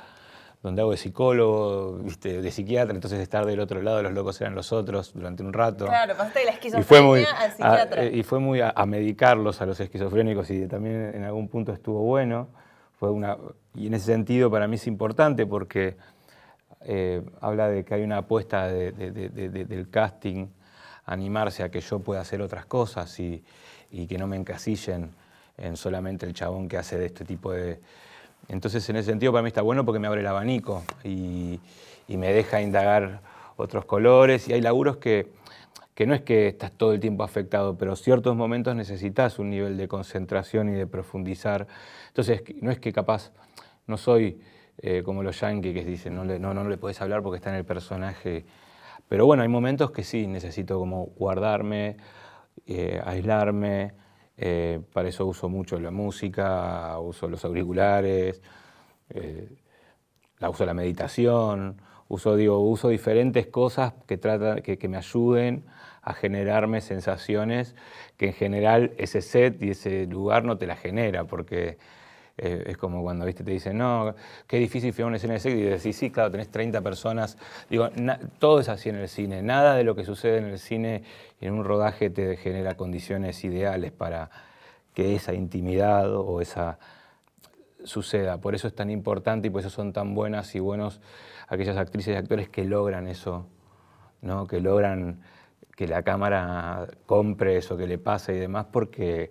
donde hago de psicólogo, de psiquiatra, entonces estar del otro lado, los locos eran los otros durante un rato. Claro, pasaste de la esquizofrenia y fue muy, eh, y fue muy a, medicarlos a los esquizofrénicos y también en algún punto estuvo bueno. Fue una, y en ese sentido para mí es importante porque eh, habla de que hay una apuesta del casting, animarse a que yo pueda hacer otras cosas y, que no me encasillen en solamente el chabón que hace de este tipo de... Entonces en ese sentido para mí está bueno porque me abre el abanico y, y me deja indagar otros colores y hay laburos que que no es que estás todo el tiempo afectado, pero ciertos momentos necesitas un nivel de concentración y de profundizar. Entonces, no es que capaz, no soy eh, como los yankees que dicen, no, le, no, le puedes hablar porque está en el personaje. Pero bueno, hay momentos que sí, necesito como guardarme, eh, aislarme. Eh, para eso uso mucho la música, uso los auriculares, la uso la meditación, uso, digo, uso diferentes cosas que, tratan, que, que me ayuden a generarme sensaciones que en general ese set y ese lugar no te la genera, porque eh, es como cuando ¿viste? te dicen, no, qué difícil filmar una escena de sexo, y decís, sí, claro, tenés 30 personas. Digo, todo es así en el cine, nada de lo que sucede en el cine en un rodaje te genera condiciones ideales para que esa intimidad o esa suceda. Por eso es tan importante y por eso son tan buenas y buenos aquellas actrices y actores que logran eso, ¿no? que logran que la cámara compre eso que le pasa y demás, porque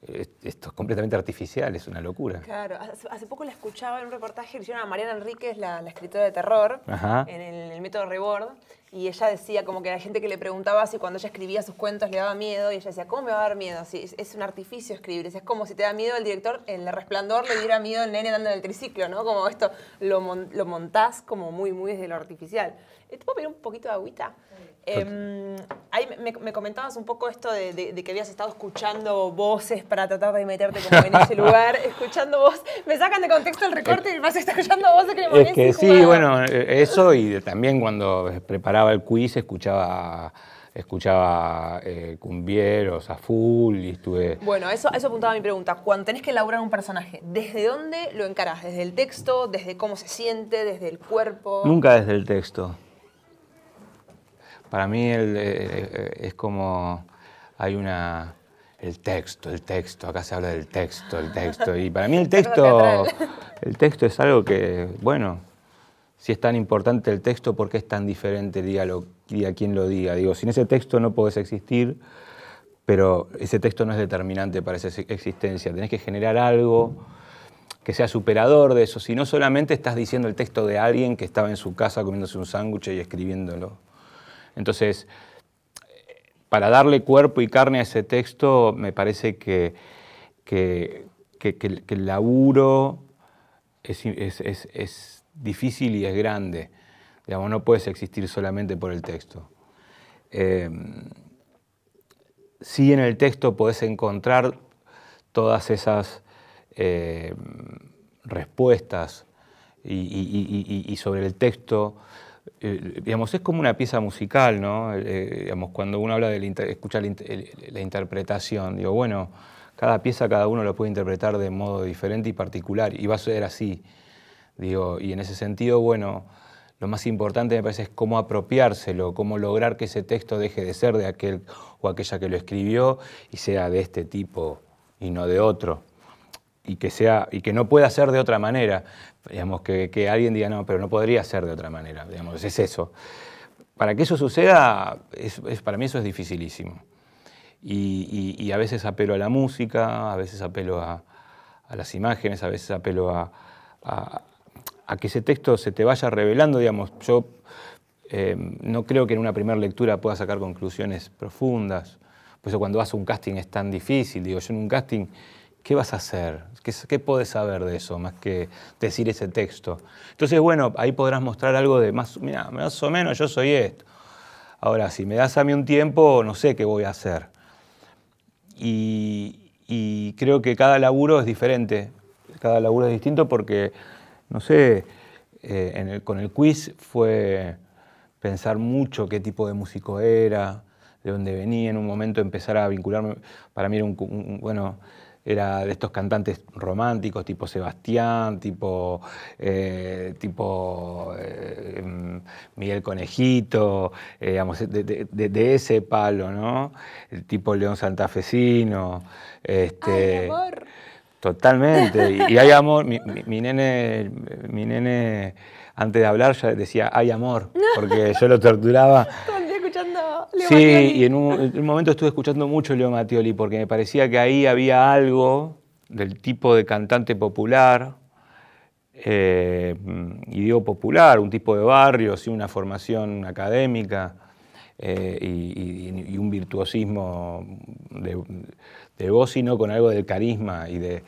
eh, esto es completamente artificial, es una locura. Claro, hace poco la escuchaba en un reportaje que hicieron a Mariana Enríquez, la, escritora de terror, en el, método Rebord, y ella decía como que la gente que le preguntaba si cuando ella escribía sus cuentos le daba miedo, y ella decía, ¿cómo me va a dar miedo? Si es, un artificio escribir, es como si te da miedo el director, el resplandor le diera miedo el nene dando en el triciclo, ¿no? Como esto, lo, lo montás como muy, muy desde lo artificial. Eh, ¿Te puedo pedir un poquito de agüita? Em, ahí me, comentabas un poco esto de, que habías estado escuchando voces para tratar de meterte como en ese lugar, escuchando voz. Me sacan de contexto el recorte y vas a escuchando voces que Es que sí, bueno, eh, eso y también cuando preparaba el quiz escuchaba escuchaba eh, cumbieros a full y estuve... Bueno, eso, eso apuntaba a mi pregunta. Cuando tenés que elaborar un personaje, ¿desde dónde lo encarás? ¿Desde el texto? ¿Desde cómo se siente? ¿Desde el cuerpo? Nunca desde el texto. Para mí eh, eh, es como hay una... El texto, el texto, acá se habla del texto, el texto. Y para mí el texto, el texto es algo que, bueno, si es tan importante el texto, ¿por qué es tan diferente, diga, lo, diga quien lo diga? Digo, sin ese texto no podés existir, pero ese texto no es determinante para esa existencia. Tenés que generar algo que sea superador de eso, si no solamente estás diciendo el texto de alguien que estaba en su casa comiéndose un sándwich y escribiéndolo. Entonces, para darle cuerpo y carne a ese texto, me parece que, el laburo es, es, difícil y es grande. no puedes existir solamente por el texto. Em, sí en el texto podés encontrar todas esas em, respuestas y sobre el texto eh, es como una pieza musical, ¿no? Eh, eh, cuando uno habla de escucha la, interpretación, digo, bueno, cada pieza cada uno lo puede interpretar de modo diferente y particular, y va a ser así. Digo, y en ese sentido, bueno, lo más importante me parece es cómo apropiárselo, cómo lograr que ese texto deje de ser de aquel o aquella que lo escribió y sea de este tipo y no de otro y que, sea, y que no pueda ser de otra manera. Digamos, que, que, alguien diga, no, pero no podría ser de otra manera. Digamos, es eso. Para que eso suceda, es, es, para mí eso es dificilísimo. Y, y, a veces apelo a la música, a veces apelo a, a las imágenes, a veces apelo a, a, que ese texto se te vaya revelando. Digamos, yo eh, no creo que en una primera lectura pueda sacar conclusiones profundas. Por eso cuando haces un casting es tan difícil. Digo, yo en un casting ¿Qué vas a hacer? ¿Qué, ¿Qué podés saber de eso más que decir ese texto? Entonces, bueno, ahí podrás mostrar algo de más, mira, más o menos yo soy esto. Ahora, si me das a mí un tiempo, no sé qué voy a hacer. Y, creo que cada laburo es diferente, cada laburo es distinto porque, no sé, eh, con el quiz fue pensar mucho qué tipo de músico era, de dónde venía, en un momento empezar a vincularme, para mí era un, un bueno, era de estos cantantes románticos tipo Sebastián, tipo, eh, tipo eh, Miguel Conejito, eh, de, ese palo, ¿no? El tipo León Santafesino. Este, Totalmente. Y, hay amor, mi, nene, mi nene antes de hablar ya decía, hay amor, porque yo lo torturaba. escuchando Sí, y en un, momento estuve escuchando mucho Leo Mattioli porque me parecía que ahí había algo del tipo de cantante popular, y eh, digo popular, un tipo de barrio, ¿sí? una formación académica eh, y, un virtuosismo de, de voz, sino con algo del carisma y de...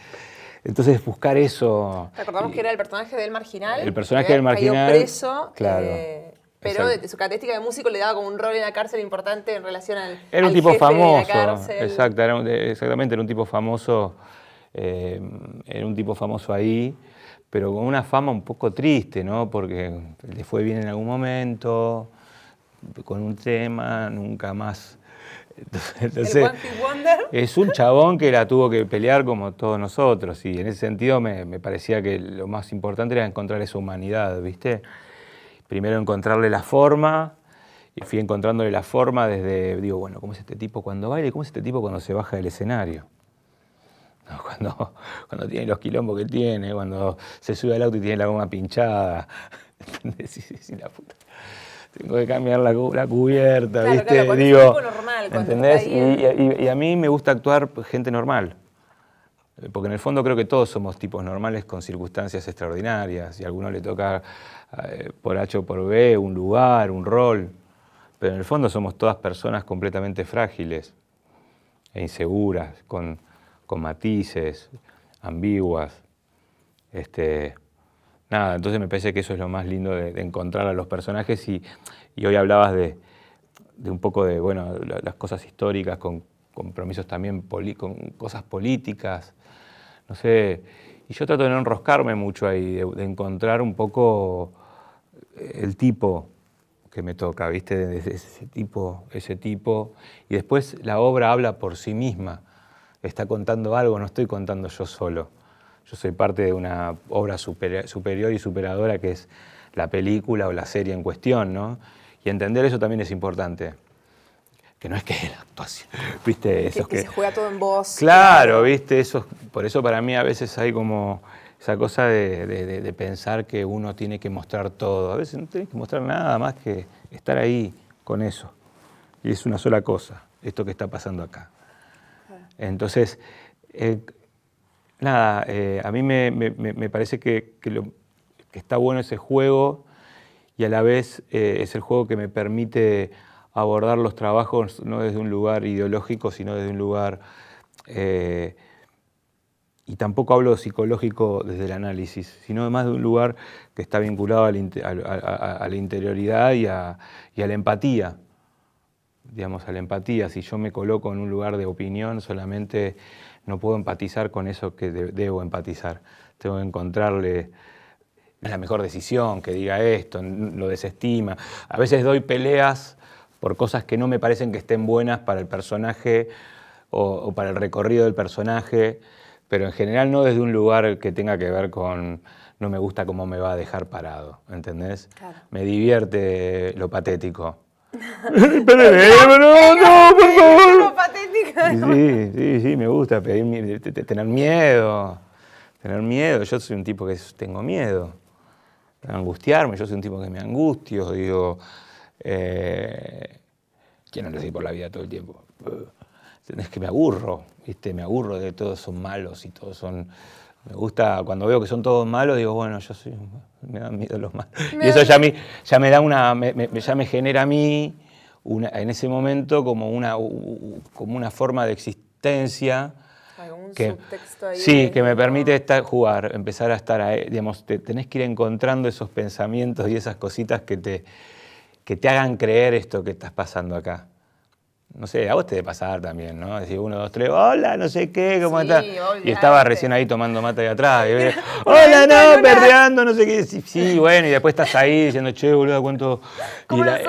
Entonces, buscar eso. Recordamos que era el personaje del marginal. El personaje del marginal. Preso, claro. Eh, pero su característica de músico le daba como un rol en la cárcel importante en relación al. Era un tipo famoso. Exacto, era exactamente, era un tipo famoso. Eh, era un tipo famoso ahí, pero con una fama un poco triste, ¿no? Porque le fue bien en algún momento, con un tema, nunca más. Entonces, es un chabón que la tuvo que pelear como todos nosotros y en ese sentido me, me parecía que lo más importante era encontrar esa humanidad, ¿viste? primero encontrarle la forma, y fui encontrándole la forma desde, digo, bueno, ¿cómo es este tipo cuando baila y cómo es este tipo cuando se baja del escenario? cuando, cuando tiene los quilombos que tiene, cuando se sube al auto y tiene la goma pinchada. Tengo que cambiar la, cubierta, ¿viste? Digo, es un tipo normal, ¿entendés? ¿eh? y, a mí me gusta actuar pues, gente normal. Porque en el fondo creo que todos somos tipos normales con circunstancias extraordinarias. Y a alguno le toca eh, por H o por B, un lugar, un rol, pero en el fondo somos todas personas completamente frágiles e inseguras, con, matices, ambiguas. Este, nada, entonces me parece que eso es lo más lindo de, encontrar a los personajes y, hoy hablabas de, un poco de bueno, las cosas históricas con compromisos también con cosas políticas, no sé, y yo trato de no enroscarme mucho ahí, de encontrar un poco el tipo que me toca, ¿viste? Ese tipo, ese tipo. Y después la obra habla por sí misma, está contando algo, no estoy contando yo solo. Yo soy parte de una obra superior y superadora que es la película o la serie en cuestión, ¿no? Y entender eso también es importante. Que no es que es la actuación, ¿viste? que, se juega todo en voz. Claro, ¿viste? Eso, por eso para mí a veces hay como esa cosa de, pensar que uno tiene que mostrar todo. A veces no tiene que mostrar nada más que estar ahí con eso. Y es una sola cosa, esto que está pasando acá. Entonces, eh, nada, eh, a mí me, parece que, está bueno ese juego y a la vez eh, es el juego que me permite abordar los trabajos no desde un lugar ideológico, sino desde un lugar y tampoco hablo psicológico desde el análisis, sino más de un lugar que está vinculado a la, interioridad y, a, la empatía. Digamos, a la empatía. Si yo me coloco en un lugar de opinión, solamente no puedo empatizar con eso que debo empatizar. Tengo que encontrarle la mejor decisión, que diga esto, lo desestima. A veces doy peleas por cosas que no me parecen que estén buenas para el personaje o para el recorrido del personaje pero en general no desde un lugar que tenga que ver con no me gusta cómo me va a dejar parado, ¿entendés? Me divierte lo patético. Pero eh, no, no, por favor. Lo patético. Sí, sí, sí, me gusta tener miedo, tener miedo. Yo soy un tipo que tengo miedo, angustiarme, yo soy un tipo que me angustio, digo, eh, quiero decir por la vida todo el tiempo es que me aburro, ¿viste? me aburro de todos son malos y todos son... Me gusta, cuando veo que son todos malos, digo, bueno, yo soy... Me dan miedo los malos. y eso ya me, ya me da una... ya me genera a mí una, en ese momento como una, como una forma de existencia. que, ahí. Sí, que me permite estar, jugar, empezar a estar Digamos, tenés que ir encontrando esos pensamientos y esas cositas que te, que te hagan creer esto que estás pasando acá no sé, a vos te de pasar también, ¿no? Decir uno, dos, tres, hola, no sé qué, ¿cómo estás? Y estaba recién ahí tomando mata de atrás. Y hola, no, perreando, no sé qué. Sí, bueno, y después estás ahí diciendo, che, boludo, cuánto. la, eh,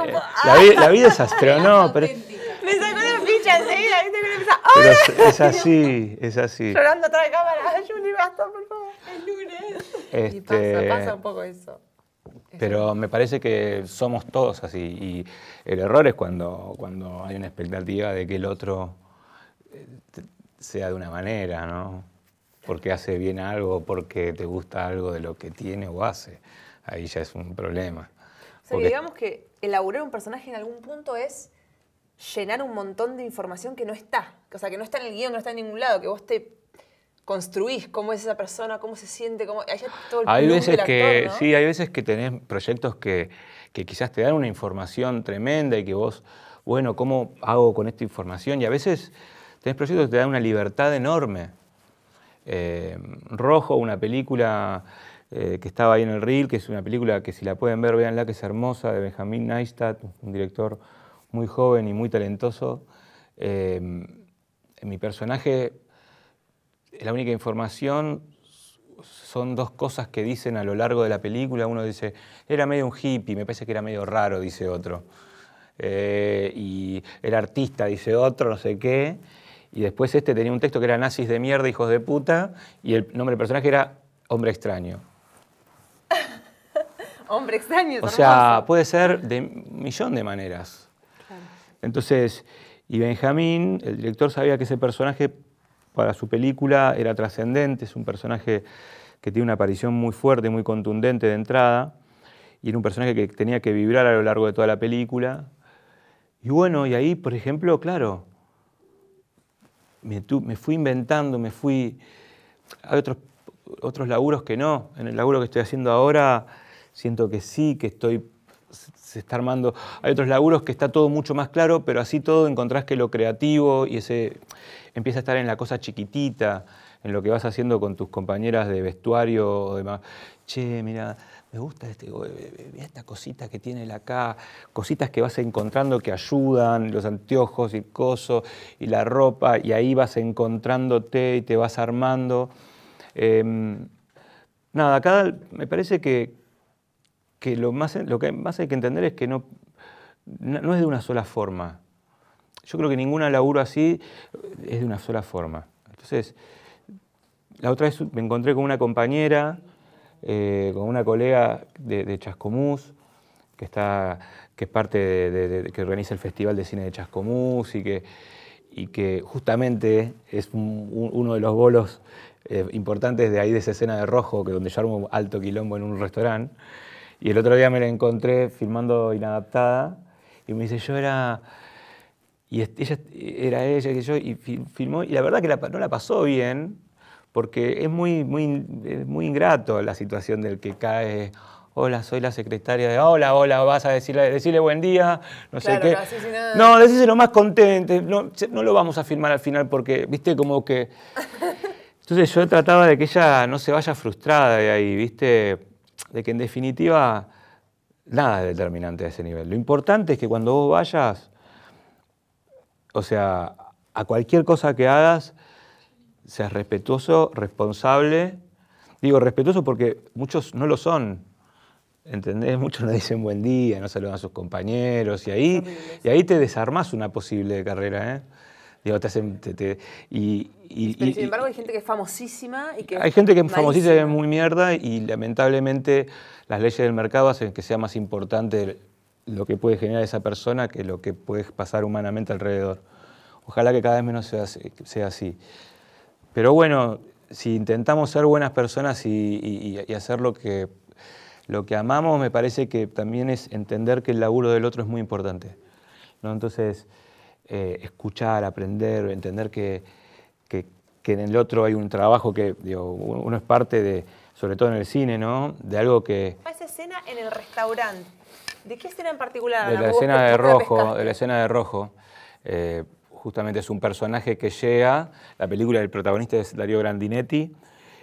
ah. vida, es astro, no, pero. Me sacó la ficha enseguida, ¿viste? gente me empieza, ¡Hola! es, así, es así. Llorando atrás de cámara, Juli, basta, por favor. El lunes. Este... Y pasa, pasa un poco eso. Pero me parece que somos todos así. Y el error es cuando, cuando hay una expectativa de que el otro eh, sea de una manera, ¿no? Porque hace bien algo, porque te gusta algo de lo que tiene o hace. Ahí ya es un problema. O sea, digamos que elaborar un personaje en algún punto es llenar un montón de información que no está. O sea, que no está en el guión, no está en ningún lado, que vos te construís, cómo es esa persona, cómo se siente, cómo... Hay, todo el veces que, sí, hay veces que tenés proyectos que, quizás te dan una información tremenda y que vos, bueno, ¿cómo hago con esta información? Y a veces tenés proyectos que te dan una libertad enorme. Eh, Rojo, una película eh, que estaba ahí en el reel, que es una película que si la pueden ver, véanla, que es hermosa, de Benjamin Neistat, un director muy joven y muy talentoso. Eh, mi personaje la única información son dos cosas que dicen a lo largo de la película. Uno dice, era medio un hippie, me parece que era medio raro, dice otro. Eh, y el artista, dice otro, no sé qué. Y después este tenía un texto que era nazis de mierda, hijos de puta, y el nombre del personaje era hombre extraño. hombre extraño. o sea, puede ser de un millón de maneras. Entonces, y Benjamín, el director, sabía que ese personaje para su película era trascendente, es un personaje que tiene una aparición muy fuerte, muy contundente de entrada, y era un personaje que tenía que vibrar a lo largo de toda la película. Y bueno, y ahí, por ejemplo, claro, me, fui inventando, me fui... Hay otros, otros laburos que no. En el laburo que estoy haciendo ahora, siento que sí, que estoy se está armando. Hay otros laburos que está todo mucho más claro, pero así todo encontrás que lo creativo y ese empieza a estar en la cosa chiquitita, en lo que vas haciendo con tus compañeras de vestuario o demás. Che, mira, me gusta este, eh, eh, esta cosita que tiene la acá, cositas que vas encontrando que ayudan, los anteojos y coso y la ropa, y ahí vas encontrándote y te vas armando. Em, nada, acá me parece que, lo, que más hay que entender es que no, no es de una sola forma. Yo creo que ninguna laburo así es de una sola forma. Entonces, la otra vez me encontré con una compañera, eh, con una colega de, Chascomús, que, está, que es parte que organiza el Festival de Cine de Chascomús y que, y que justamente es uno de los bolos eh, importantes de ahí de esa escena de rojo, que donde yo armo alto quilombo en un restaurante. Y el otro día me la encontré filmando Inadaptada y me dice, yo era... Y ella, era ella que yo, y filmó, y la verdad que no la pasó bien, porque es muy, muy, muy ingrato la situación del que cae hola, soy la secretaria de, hola, hola, vas a decirle, decirle buen día, no sé qué. No, no, decíselo más contente, no, no, lo vamos a filmar al final porque, viste, como que... Entonces yo trataba de que ella no se vaya frustrada de ahí, viste, de que en definitiva nada es determinante a ese nivel. Lo importante es que cuando vos vayas, o sea, a cualquier cosa que hagas, seas respetuoso, responsable. Digo respetuoso porque muchos no lo son. ¿Entendés? Muchos no dicen buen día, no saludan a sus compañeros y ahí, y ahí te desarmás una posible carrera. ¿eh? y, sin embargo hay gente que es famosísima y que... Hay gente que es famosísima y es muy mierda y lamentablemente las leyes del mercado hacen que sea más importante lo que puede generar esa persona que lo que puede pasar humanamente alrededor. Ojalá que cada vez menos sea, así. Pero bueno, si intentamos ser buenas personas y, y hacer lo que lo que amamos me parece que también es entender que el laburo del otro es muy importante. ¿no? Entonces, eh, escuchar, aprender, entender que, que, en el otro hay un trabajo que uno es parte de, sobre todo en el cine, ¿no? De algo que... Esa escena en el restaurante. ¿De qué escena en particular? De la, escena de rojo, de la escena de rojo. Eh, justamente es un personaje que llega, la película del protagonista es Darío Grandinetti.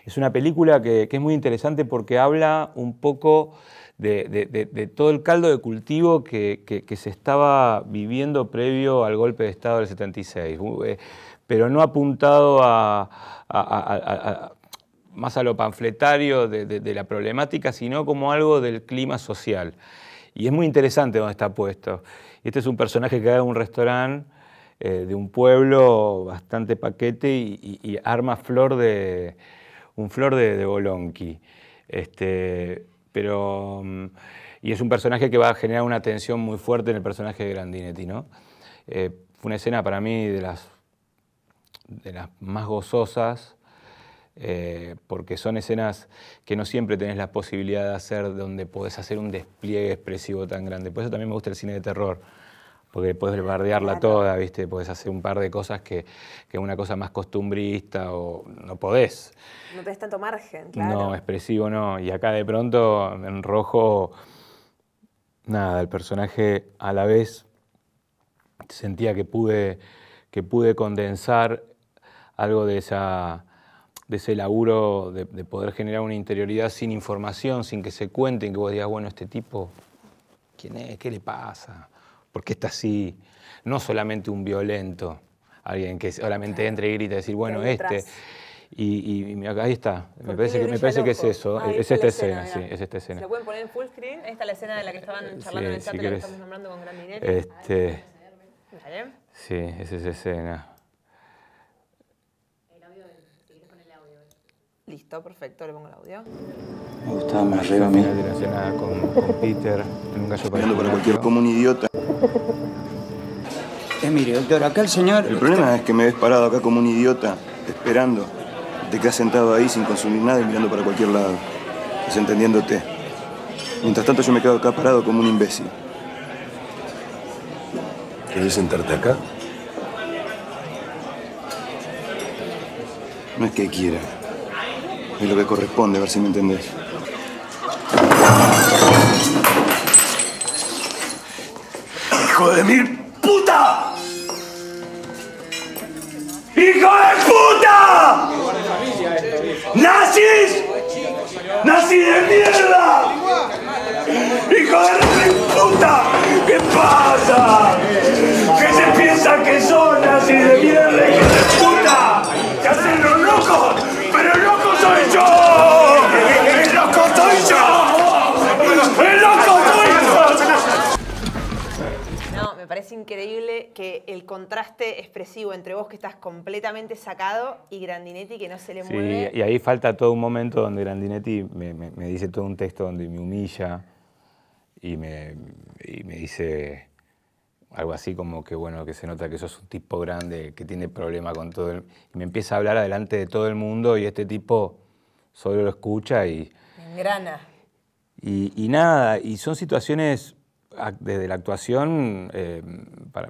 Es una película que, que es muy interesante porque habla un poco de, todo el caldo de cultivo que, se estaba viviendo previo al golpe de Estado del 76, uh, eh, pero no apuntado a, más a lo panfletario de, la problemática, sino como algo del clima social. Y es muy interesante donde está puesto. Este es un personaje que cae un restaurante eh, de un pueblo bastante paquete y, arma flor de, un flor de, de bolonqui. Este, pero, mm, y es un personaje que va a generar una tensión muy fuerte en el personaje de Grandinetti, ¿no? Eh, fue una escena para mí de las, más gozosas, eh, porque son escenas que no siempre tenés la posibilidad de hacer, donde podés hacer un despliegue expresivo tan grande. Por eso también me gusta el cine de terror porque podés bardearla toda, ¿viste? Puedes hacer un par de cosas que, que, una cosa más costumbrista o no podés. No tenés tanto margen, claro. No, expresivo no. Y acá de pronto, en rojo, nada, el personaje a la vez sentía que pude, que pude condensar algo de esa de ese laburo de, poder generar una interioridad sin información, sin que se cuenten, que vos digas, bueno, este tipo, ¿quién es? ¿Qué le pasa? porque está así, no solamente un violento, alguien que solamente entre y grita y decir, bueno, este. Y, y, ahí está. Me parece, que, es eso. es, esta escena, sí, es esta escena. ¿Se pueden poner en full screen? Esta es la escena de la que estaban charlando en el chat, y la que estamos nombrando con Gran Minera. Este, ¿Vale? Sí, es esa escena. Listo, perfecto, le pongo el audio. Me gustaba me arriba a mí. relacionada con, Peter, para cualquier como un idiota. Eh, mire, doctor, acá el señor... El problema es que me ves parado acá como un idiota, esperando. Te quedas sentado ahí sin consumir nada y mirando para cualquier lado, desentendiéndote. Mientras tanto yo me quedo acá parado como un imbécil. ¿Querés sentarte acá? No es que quiera y lo que corresponde, a ver si me entendés. ¡Hijo de mil puta! ¡Hijo de puta! ¡Nazis! ¡Nazis de mierda! ¡Hijo de mil puta! ¿Qué pasa? ¿Qué se piensa que son nazis de mierda? ¡Hijo de puta! ¡Se hacen los locos! soy yo! ¡El loco soy yo! ¡El loco yo! No, me parece increíble que el contraste expresivo entre vos que estás completamente sacado y Grandinetti que no se le sí, Y ahí falta todo un momento donde Grandinetti me, dice todo un texto donde me humilla y me, y me dice algo así como que bueno, que se nota que sos un tipo grande, que tiene problema con todo el... Y me empieza a hablar adelante de todo el mundo y este tipo solo lo escucha y... Engrana. Y, nada, y son situaciones desde la actuación eh,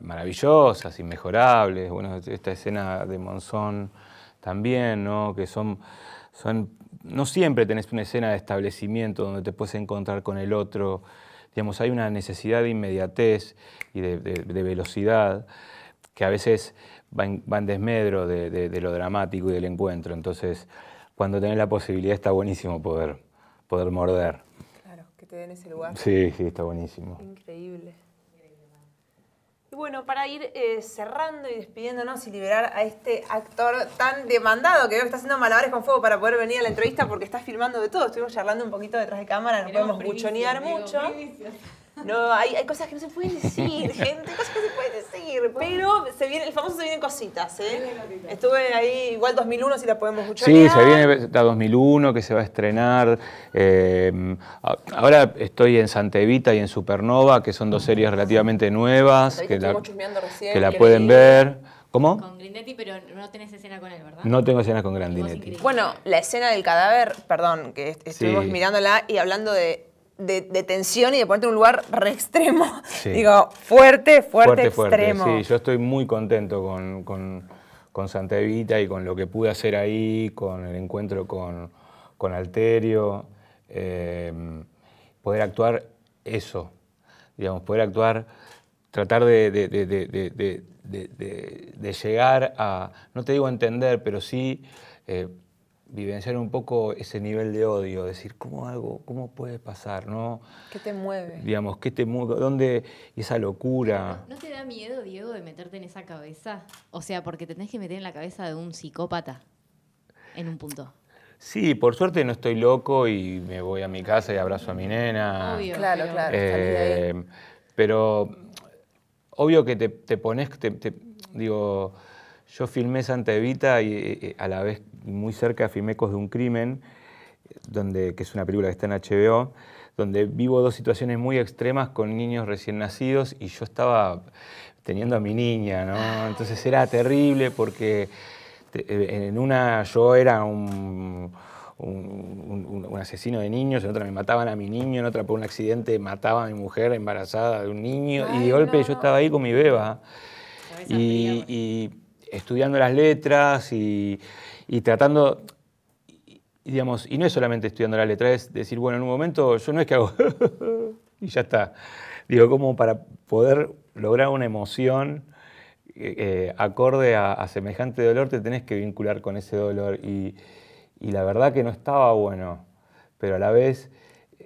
maravillosas, inmejorables. Bueno, esta escena de Monzón también, ¿no? Que son, son... No siempre tenés una escena de establecimiento donde te puedes encontrar con el otro. Digamos, hay una necesidad de inmediatez y de, velocidad que a veces van en, desmedro de, lo dramático y del encuentro. Entonces, cuando tenés la posibilidad está buenísimo poder, poder morder. Claro, que te den ese lugar. Sí, sí, está buenísimo. Increíble. Y bueno, para ir eh, cerrando y despidiéndonos y liberar a este actor tan demandado que veo que está haciendo malabares con fuego para poder venir a la entrevista porque está filmando de todo. Estuvimos charlando un poquito detrás de cámara, no podemos buchonear mucho. No, hay, cosas que no se pueden decir, gente, cosas que se pueden decir. Pero se el famoso se vienen cositas, ¿eh? Estuve ahí, igual 2001, si la podemos escuchar. Sí, se viene la 2001 que se va a estrenar. Eh, ahora estoy en Santa Evita y en Supernova, que son dos series relativamente nuevas, que la, recién, que la, pueden ver. ¿Cómo? Con Grindetti, pero no tenés escena con él, ¿verdad? No tengo escenas con Grandinetti. Bueno, la escena del cadáver, perdón, que estuvimos mirándola y hablando de de, tensión y de ponerte en un lugar re extremo. Digo, fuerte, fuerte, fuerte extremo. Sí, yo estoy muy contento con, Santa Evita y con lo que pude hacer ahí, con el encuentro con, con Alterio. Eh, poder actuar eso, digamos, poder actuar, tratar de, de, llegar a, no te digo entender, pero sí eh, vivenciar un poco ese nivel de odio, decir, ¿cómo algo, cómo puede pasar? ¿no? ¿Qué te mueve? Digamos, ¿qué te mueve? ¿Dónde esa locura? ¿No, te da miedo, Diego, de meterte en esa cabeza? O sea, porque te tenés que meter en la cabeza de un psicópata en un punto. Sí, por suerte no estoy loco y me voy a mi casa y abrazo a mi nena. Obvio, claro, claro. Eh, pero obvio que te, pones, digo, yo filmé Santa Evita y eh, eh, a la vez muy cerca de Fimecos de un crimen, donde, que es una película que está en HBO, donde vivo dos situaciones muy extremas con niños recién nacidos y yo estaba teniendo a mi niña, Entonces era terrible porque eh, en una yo era un, un, asesino de niños, en otra me mataban a mi niño, en otra por un accidente mataba a mi mujer embarazada de un niño y de golpe yo estaba ahí con mi beba y, y, estudiando las letras y, y tratando, digamos, y no es solamente estudiando la letra, es decir, bueno, en un momento yo no es que hago y ya está. Digo, como para poder lograr una emoción eh, eh, acorde a, semejante dolor, te tenés que vincular con ese dolor. Y, y la verdad que no estaba bueno, pero a la vez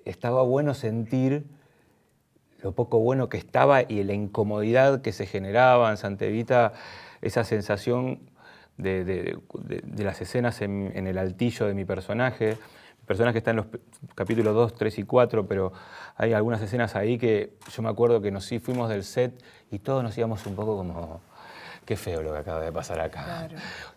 estaba bueno sentir lo poco bueno que estaba y la incomodidad que se generaba en Santa esa sensación de, las escenas en, el altillo de mi personaje. personas personaje está en los capítulos 2, 3 y 4, pero hay algunas escenas ahí que yo me acuerdo que nos fuimos del set y todos nos íbamos un poco como qué feo lo que acaba de pasar acá.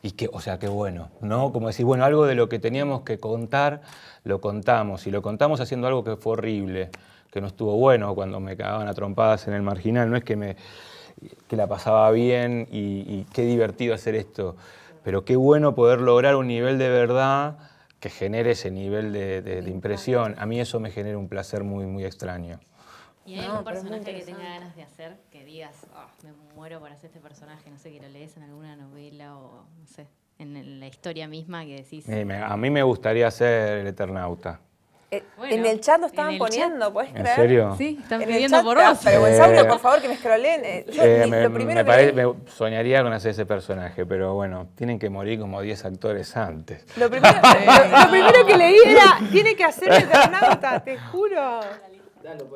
Y que, o sea, qué bueno, ¿no? Como decir, bueno, algo de lo que teníamos que contar, lo contamos. Y lo contamos haciendo algo que fue horrible, que no estuvo bueno cuando me cagaban a trompadas en el marginal. No es que me que la pasaba bien y, qué divertido hacer esto. Pero qué bueno poder lograr un nivel de verdad que genere ese nivel de, impresión. A mí eso me genera un placer muy, muy extraño. ¿Y hay algún personaje que tenga ganas de hacer? Que digas, ah, me muero por hacer este personaje, no sé, que lo lees en alguna novela o, no sé, en la historia misma que decís. a mí me gustaría ser el Eternauta. Eh, en el chat lo estaban poniendo, ¿puedes creer? ¿En serio? Sí, están pidiendo por vos. Pero Gonzalo, eh, por favor, que me escrolen. Eh, lo me, me, me, soñaría con hacer ese personaje, pero bueno, tienen que morir como 10 actores antes. Lo primero, que leí era, tiene que hacer Eternauta, te juro.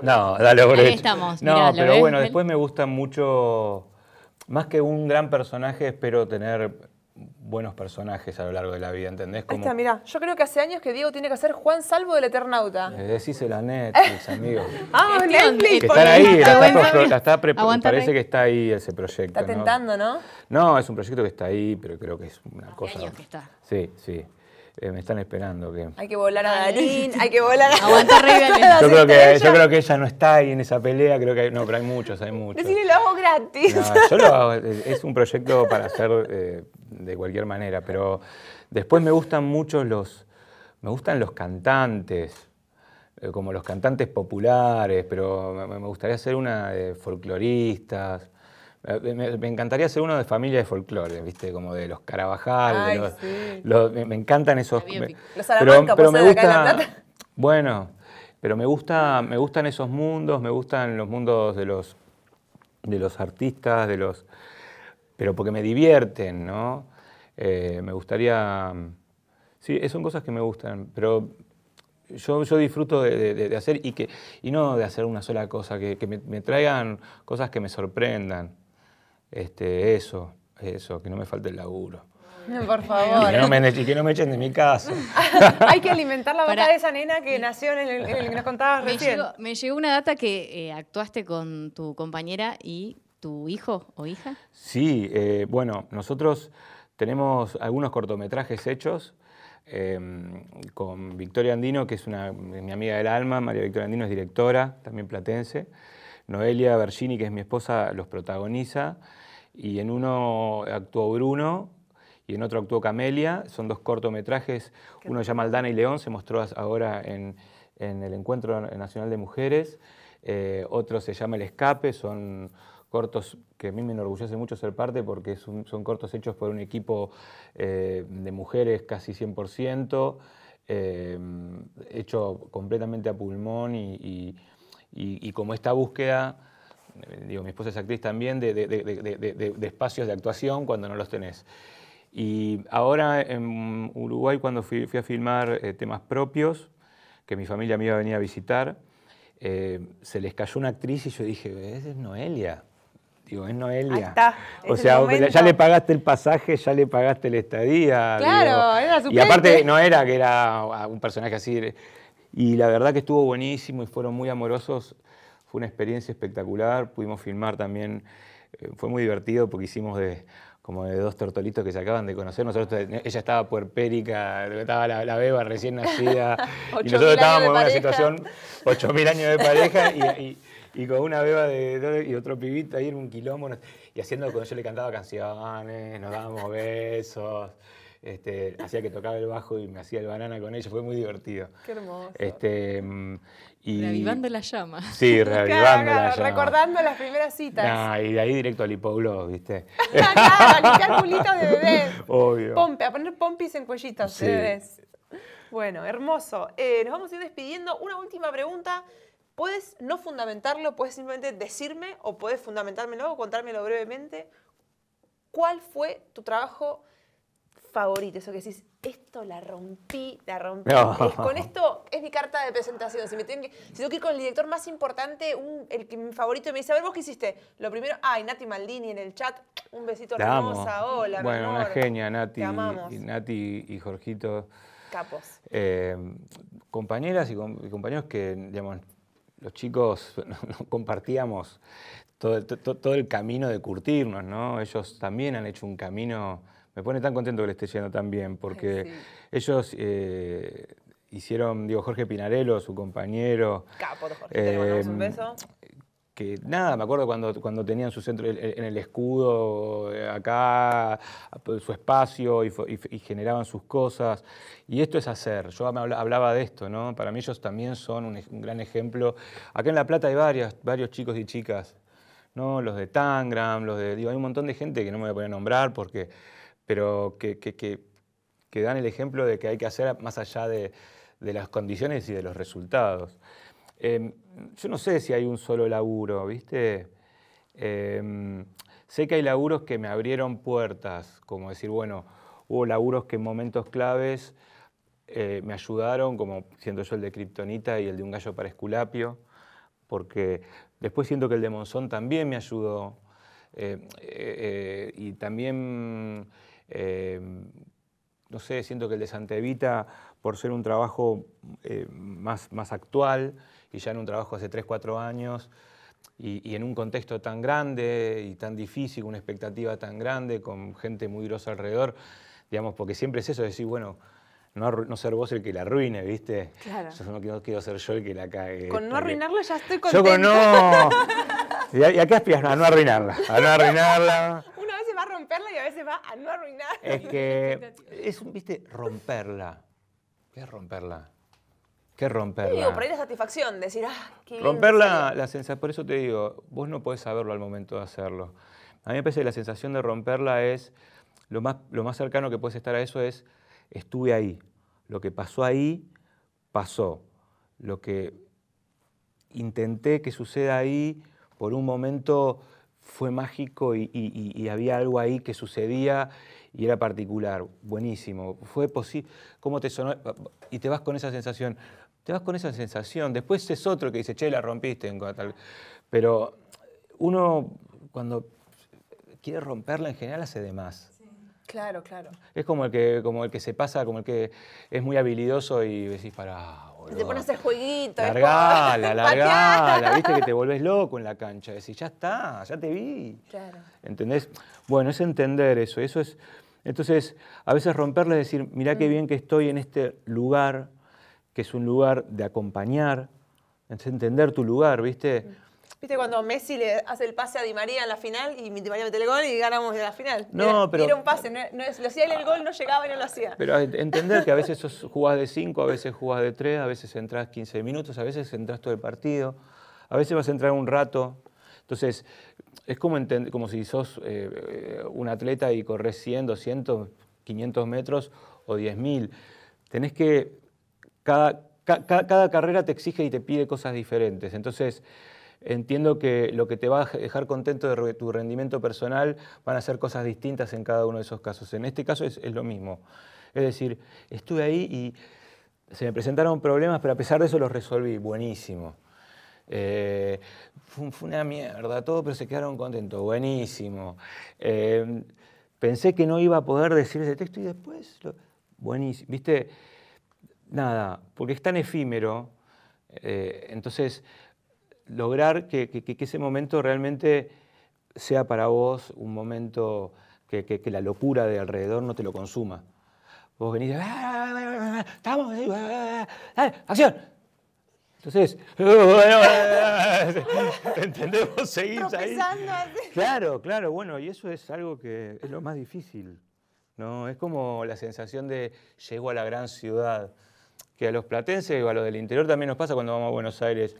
No, dale por Ahí estamos. No, pero bueno, después me gusta mucho, más que un gran personaje, espero tener buenos personajes a lo largo de la vida, ¿entendés? Como... yo creo que hace años que Diego tiene que hacer Juan Salvo del Eternauta. Le eh, decís la Netflix, amigo. ah, este Netflix. Que están ahí, está, parece que está ahí ese proyecto. Está tentando, ¿no? ¿no? es un proyecto que está ahí, pero creo que es una cosa... Sí, sí. Eh, me están esperando. Que... Hay que volar a Darín, hay que volar a Aguanta yo, creo que, yo creo que ella no está ahí en esa pelea, creo que no, pero hay muchos, hay muchos. Decirle lo hago gratis. yo lo hago, es un proyecto para hacer eh, de cualquier manera, pero después me gustan mucho los, me gustan los cantantes, eh, como los cantantes populares, pero me, gustaría hacer una de folcloristas, eh, me, encantaría ser uno de familia de folclore, ¿viste? Como de los Carabajal. me, encantan esos. pero, me gusta, Bueno, pero me, gusta, me gustan esos mundos, me gustan los mundos de los, de los artistas, de los. Pero porque me divierten, ¿no? Eh, me gustaría. Sí, eh, son cosas que me gustan, pero yo, disfruto de, hacer y, que, y no de hacer una sola cosa, que, me, traigan cosas que me sorprendan. Este, eso, eso, que no me falte el laburo. Por favor. Y que, no me, echen de mi casa. Hay que alimentar la boca de esa nena que nació en el, que nos contabas me recién. Llegó, me llegó una data que eh, actuaste con tu compañera y tu hijo o hija. Sí, eh, bueno, nosotros tenemos algunos cortometrajes hechos. Em, con Victoria Andino, que es mi amiga del alma, María Victoria Andino es directora, también platense. Noelia Bergini, que es mi esposa, los protagoniza y en uno actuó Bruno y en otro actuó Camelia. Son dos cortometrajes, uno se llama Aldana y León, se mostró ahora en, el Encuentro Nacional de Mujeres, eh, otro se llama El Escape, son cortos que a mí me enorgullece mucho ser parte porque son, cortos hechos por un equipo eh, de mujeres casi 100%, eh, hecho completamente a pulmón y como esta búsqueda digo, mi esposa es actriz también, de, de, de, de, espacios de actuación cuando no los tenés. Y ahora en Uruguay, cuando fui, fui a filmar eh, temas propios, que mi familia me iba a venir a visitar, eh, se les cayó una actriz y yo dije, es Noelia. Digo, es Noelia. o sea, ya le pagaste el pasaje, ya le pagaste la estadía. Claro, Y aparte no era que era ah, un personaje así. Y la verdad que estuvo buenísimo y fueron muy amorosos. Fue una experiencia espectacular, pudimos filmar también, eh, fue muy divertido porque hicimos de como de dos tortolitos que se acaban de conocer. Nosotros, ella estaba puerpérica, estaba la, beba recién nacida, y nosotros estábamos en una situación, 8.000 años de pareja, y, con una beba y otro pibito ahí en un quilombo, y haciendo cuando yo le cantaba canciones, nos dábamos besos. Este, hacía que tocaba el bajo y me hacía el banana con ellos, fue muy divertido. Qué hermoso. Este, mm, reavivando la llama. Sí, reavivando la llama. Recordando las primeras citas. y de ahí directo al hipogloss, ¿viste? de Obvio. a poner pompis en cuellitos Bueno, hermoso. Eh, nos vamos a ir despidiendo. Una última pregunta. ¿Puedes no fundamentarlo? ¿Puedes simplemente decirme o puedes fundamentármelo o contármelo brevemente? ¿Cuál fue tu trabajo favorito? Eso que decís, esto la rompí, la rompí. con esto es mi carta de presentación. Si, me que, tengo que ir con el director más importante, el que mi favorito, me dice, a ver, vos qué hiciste. Lo primero, ay, Nati Maldini en el chat, un besito hermosa, hola. Bueno, una genia, Nati. Y Nati y Jorgito. Capos. Eh, compañeras y, compañeros que, digamos, los chicos compartíamos todo, todo, el camino de curtirnos, ¿no? Ellos también han hecho un camino me pone tan contento que le esté yendo tan bien, porque ellos eh, hicieron, digo, Jorge Pinarello, su compañero. Capo, Jorge, eh, mandamos un em, beso. Que nada, me acuerdo cuando, cuando tenían su centro en el escudo, eh, acá, su espacio y, generaban sus cosas. Y esto es hacer. Yo hablaba de esto, ¿no? Para mí ellos también son un, gran ejemplo. Acá en La Plata hay varios chicos y chicas ¿no? los de Tangram, los de. Digo, hay un montón de gente que no me voy a poner a nombrar porque pero que, dan el ejemplo de que hay que hacer más allá de, las condiciones y de los resultados. Em, yo no sé si hay un solo laburo, ¿viste? Em, sé que hay laburos que me abrieron puertas, como decir, bueno, hubo laburos que en momentos claves eh, me ayudaron, como siendo yo el de Kryptonita y el de Un Gallo para Esculapio, porque después siento que el de Monzón también me ayudó. Eh, eh, y también Em, no sé, siento que el de Santevita, por ser un trabajo eh, más, más actual y ya en un trabajo hace 3, 4 años y, en un contexto tan grande y tan difícil, una expectativa tan grande, con gente muy grosa alrededor, digamos, porque siempre es eso, decir, bueno, no, no, ser vos el que la arruine, ¿viste? Claro. Yo no quiero, ser yo el que la cague. Con no este, arruinarla ya estoy contenta. Yo con no. ¿Y a qué aspiras? A no arruinarla. A no arruinarla y a veces va a no arruinar. Es que es un, viste, romperla. ¿Qué es romperla? ¿Qué es romperla? digo, por ahí la satisfacción, decir, ah, qué Romperla, la sensación, por eso te digo, vos no podés saberlo al momento de hacerlo. A mí me parece que la sensación de romperla es, lo más, lo más cercano que puedes estar a eso es, estuve ahí. Lo que pasó ahí, pasó. Lo que intenté que suceda ahí, por un momento fue mágico y, había algo ahí que sucedía y era particular, buenísimo. Fue posible, ¿cómo te sonó? Y te vas con esa sensación, te vas con esa sensación. Después es otro que dice, che, la rompiste Pero uno cuando quiere romperla en general hace de más. Claro, claro. Es como el que, como el que se pasa, como el que es muy habilidoso y decís, para, te pones a hacer jueguito. Largala, largala. Viste que te volvés loco en la cancha. Decís, ya está, ya te vi. Claro. ¿Entendés? Bueno, es entender eso. Eso es. Entonces, a veces romperle es decir, mirá qué mm. bien que estoy en este lugar, que es un lugar de acompañar, es entender tu lugar, ¿viste? Mm. ¿Viste cuando Messi le hace el pase a Di María en la final y Di María mete el gol y ganamos de la final? No, pero. Era un pase, lo hacía él el gol, no llegaba y no lo hacía. Pero entender que a veces sos, jugás de 5, a veces jugás de 3, a veces entras 15 minutos, a veces entras todo el partido, a veces vas a entrar un rato. Entonces, es como, como si sos eh, eh, un atleta y corres 100, 200, 500 metros o 10.000. Tenés que. Cada, cada carrera te exige y te pide cosas diferentes. Entonces entiendo que lo que te va a dejar contento de tu rendimiento personal van a ser cosas distintas en cada uno de esos casos. En este caso es, lo mismo. Es decir, estuve ahí y se me presentaron problemas, pero a pesar de eso los resolví. Buenísimo. Eh, fue, una mierda todo, pero se quedaron contentos. Buenísimo. Em, pensé que no iba a poder decir ese texto y después... buenísimo. ¿Viste? Nada, porque es tan efímero. Eh, entonces lograr que, ese momento realmente sea para vos un momento que, la locura de alrededor no te lo consuma. Vos venís, estamos, acción. Entonces, oh, entendemos, seguir ahí. Claro, claro, bueno, y eso es algo que es lo más difícil, ¿no? Es como la sensación de llego a la gran ciudad, que a los platenses o a los del interior también nos pasa cuando vamos a Buenos Aires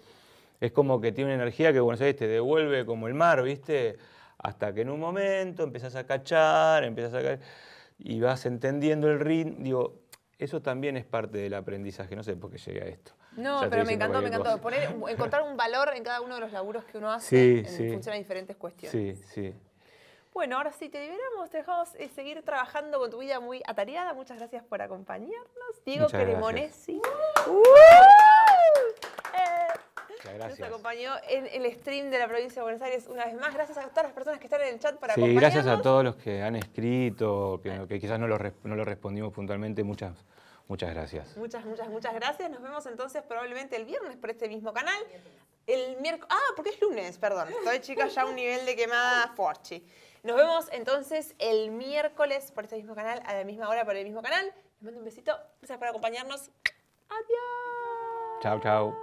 es como que tiene una energía que bueno, sabes te devuelve como el mar, ¿viste? Hasta que en un momento empiezas a cachar, empiezas a caer y vas entendiendo el ritmo. Digo, eso también es parte del aprendizaje, no sé por qué llegué a esto. No, pero me encantó, me encantó. encontrar un valor en cada uno de los laburos que uno hace sí, en sí. función diferentes cuestiones. Sí, sí. Bueno, ahora sí, te liberamos, te dejamos eh, seguir trabajando con tu vida muy atareada. Muchas gracias por acompañarnos. Diego Cremonesi. Gracias, Nos acompañó en el stream de la provincia de Buenos Aires una vez más. Gracias a todas las personas que están en el chat para Sí, gracias a todos los que han escrito, que, quizás no lo, no lo respondimos puntualmente. Muchas, muchas gracias. Muchas, muchas, muchas gracias. Nos vemos entonces probablemente el viernes por este mismo canal. El miércoles. Ah, porque es lunes, perdón. Estoy chica ya un nivel de quemada forchi. Nos vemos entonces el miércoles por este mismo canal, a la misma hora por el mismo canal. Les mando un besito. Gracias por acompañarnos. Adiós. Chao, chao.